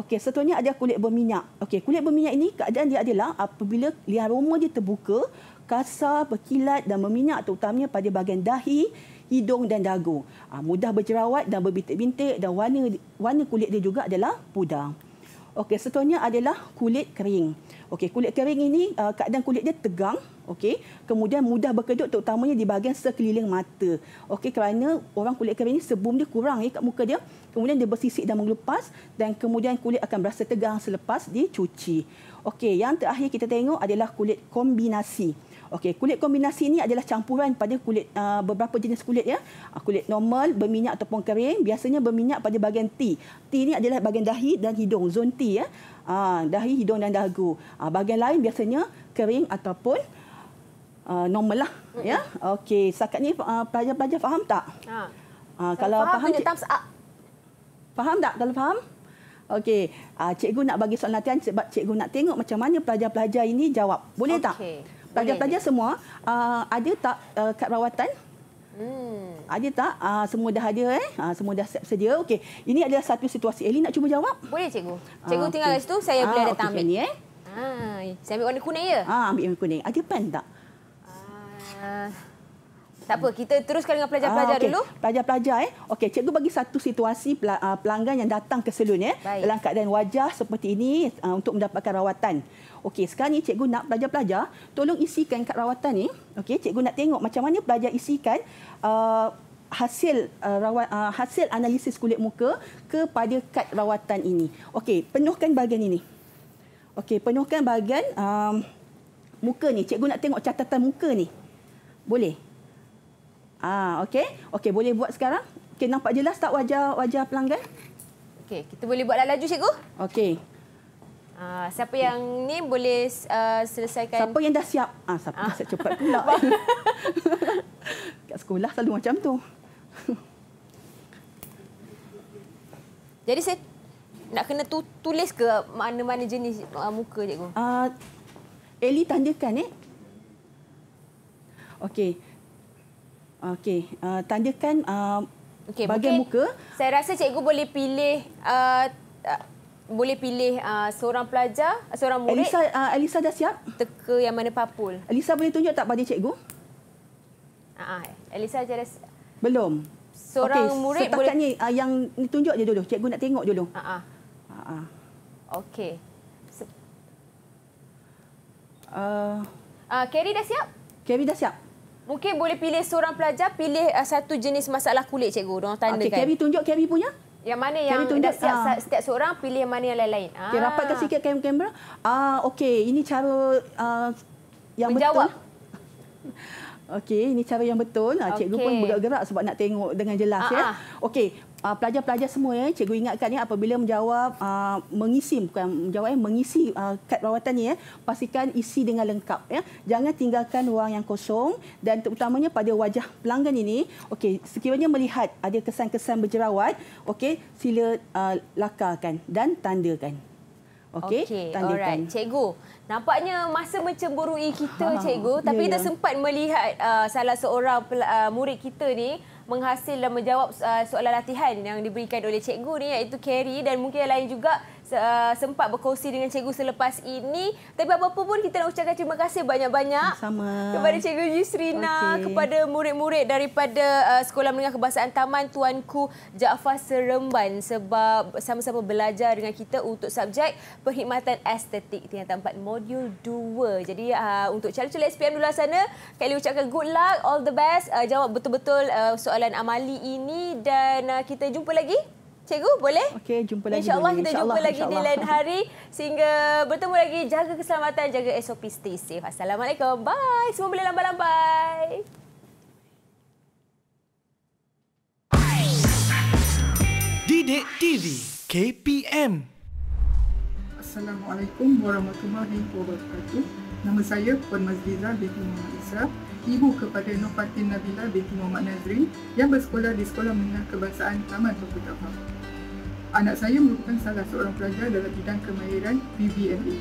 Okey, seterusnya ada kulit berminyak. Okey, kulit berminyak ini keadaan dia adalah apabila liaroma dia terbuka, kasar, berkilat dan berminyak terutamanya pada bahagian dahi, hidung dan dagu. Ha, mudah berjerawat dan berbintik-bintik dan warna warna kulit dia juga adalah pudar. Okey, seterusnya adalah kulit kering. Okey, kulit kering ini uh, ah, kadang kulit dia tegang, okey. Kemudian mudah berkedut terutamanya di bahagian sekeliling mata. Okey, kerana orang kulit kering ini sebum dia kurang ya kat muka dia. Kemudian dia bersisik dan mengelupas dan kemudian kulit akan berasa tegang selepas dicuci. Okey, yang terakhir kita tengok adalah kulit kombinasi. Okey, kulit kombinasi ini adalah campuran pada kulit uh, beberapa jenis kulit ya. Uh, kulit normal, berminyak ataupun kering, biasanya berminyak pada bahagian T. T ini adalah bahagian dahi dan hidung, zon T ya. Uh, dahi, hidung dan dagu. Uh, bahagian lain biasanya kering ataupun uh, normal lah mm-hmm. ya. Okey, setakat ni uh, pelajar-pelajar faham tak? Ha. Uh, kalau faham, faham cik... Faham tak kalau faham? Okey, uh, cikgu nak bagi soalan latihan sebab cikgu nak tengok macam mana pelajar-pelajar ini jawab. Boleh okay. tak? Okey. Tajam-tajam semua uh, ada tak uh, kad rawatan? Hmm. Ada tak? Uh, semua dah ada eh? Uh, semua dah siap sedia. Okey. Ini adalah satu situasi. Eli nak cuba jawab? Boleh cikgu. Ah, cikgu uh, tinggal okay. kat situ saya boleh uh, ah, datang okay, ambil. Ini, eh? Ha, saya ambil warna kuning ya? Ha, ambil warna kuning. Ada pen tak? Uh, tak apa, kita teruskan dengan pelajar-pelajar uh, okay. dulu. Pelajar-pelajar eh. Okay, cikgu bagi satu situasi pelanggan yang datang ke salon Eh, dalam keadaan wajah seperti ini uh, untuk mendapatkan rawatan okey sekarang ni cikgu nak pelajar-pelajar tolong isikan kad rawatan ni okey cikgu nak tengok macam mana pelajar isikan uh, hasil uh, rawat, uh, hasil analisis kulit muka kepada kad rawatan ini okey penuhkan bahagian ini okey penuhkan bahagian um, muka ni cikgu nak tengok catatan muka ni boleh ah okey okey boleh buat sekarang okey nampak jelas tak wajah wajah pelanggan okey kita boleh buatlah laju cikgu okey Ah, siapa yang ni boleh uh, selesaikan? Siapa yang dah siap? Ah, siapa ah. cepat pula. Kat sekolah selalu macam tu. Jadi saya nak kena tu, tulis ke mana-mana jenis uh, muka cikgu? Uh, ah, Eli tandakan eh. Okey. Okey, uh, tandakan uh, okay, bagian muka. Saya rasa cikgu boleh pilih uh, boleh pilih uh, seorang pelajar, uh, seorang murid. Elisa, uh, Elisa dah siap? Teka yang mana papul. Elisa boleh tunjuk tak pada cikgu? Uh, Elisa ada... Belum. Seorang okay, murid setakat boleh... ni uh, yang tunjuk je dulu. Cikgu nak tengok dulu. Ha -ha. Ha -ha. Okey. Uh, Kerry dah siap? Kerry dah siap. Mungkin boleh pilih seorang pelajar, pilih satu jenis masalah kulit, cikgu. Diorang tandakan. Okey, Kerry tunjuk Kerry punya. Yang mana yang tunjuk, dah siap uh, setiap seorang pilih yang mana yang lain-lain. Okay, ah. Rapatkan sikit kamera. Ah, uh, Okey, ini cara uh, yang Menjawab. betul. Menjawab. Okey, ini cara yang betul. Okay. Ah, cikgu pun bergerak-gerak sebab nak tengok dengan jelas. Uh -huh. ya. Ah, okey, uh, pelajar-pelajar semua ya, cikgu ingatkan ya apabila menjawab uh, mengisi bukan menjawab ya, mengisi uh, kad rawatan ni ya, pastikan isi dengan lengkap ya. Jangan tinggalkan ruang yang kosong dan terutamanya pada wajah pelanggan ini. Okey, sekiranya melihat ada kesan-kesan berjerawat, okey, sila uh, lakarkan dan tandakan. Okey, okay. tandakan. Alright. Cikgu, Nampaknya masa mencemburui kita, ha, cikgu. Tapi ya, kita ya. sempat melihat uh, salah seorang uh, murid kita ni menghasil dan menjawab uh, soalan latihan yang diberikan oleh cikgu ni iaitu Kerry dan mungkin yang lain juga Uh, sempat berkongsi dengan cikgu selepas ini. Tapi apa-apa pun kita nak ucapkan terima kasih banyak-banyak kepada cikgu Yusrina, okay. kepada murid-murid daripada uh, Sekolah Menengah Kebahasaan Taman Tuanku Jaafar Seremban sebab sama-sama belajar dengan kita untuk subjek perkhidmatan estetik yang tempat modul Dua. Jadi uh, untuk calon-calon SPM di luar sana, Kelly ucapkan good luck, all the best, jawab betul-betul soalan amali ini dan kita jumpa lagi. Cikgu boleh? Okey, jumpa lagi. Insya-Allah kita jumpa Allah, lagi di lain hari sehingga bertemu lagi jaga keselamatan, jaga SOP stay safe. Assalamualaikum. Bye. Semua boleh lambai-lambai. Dide TV KPM Assalamualaikum warahmatullahi wabarakatuh. Nama saya Puan Mazlila binti Muhammad Isra, ibu kepada Nur Fatin Nabila binti Muhammad Nazri yang bersekolah di Sekolah Menengah Kebangsaan Taman Tokutapak. Anak saya merupakan salah seorang pelajar dalam bidang kemahiran PBMA.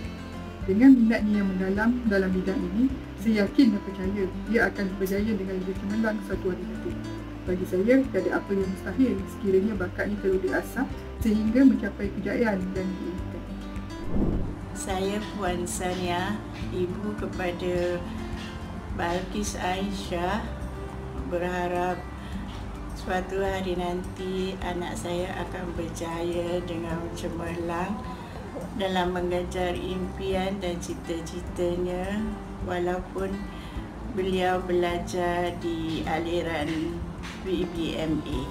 Dengan minatnya yang mendalam dalam bidang ini, saya yakin dan percaya dia akan berjaya dengan lebih cemerlang suatu hari nanti. Bagi saya, tiada apa yang mustahil sekiranya bakatnya perlu diasah sehingga mencapai kejayaan dan diinginkan. Saya Puan Sania, ibu kepada Balkis Aisyah berharap suatu hari nanti anak saya akan berjaya dengan cemerlang dalam mengejar impian dan cita-citanya walaupun beliau belajar di aliran BBMA.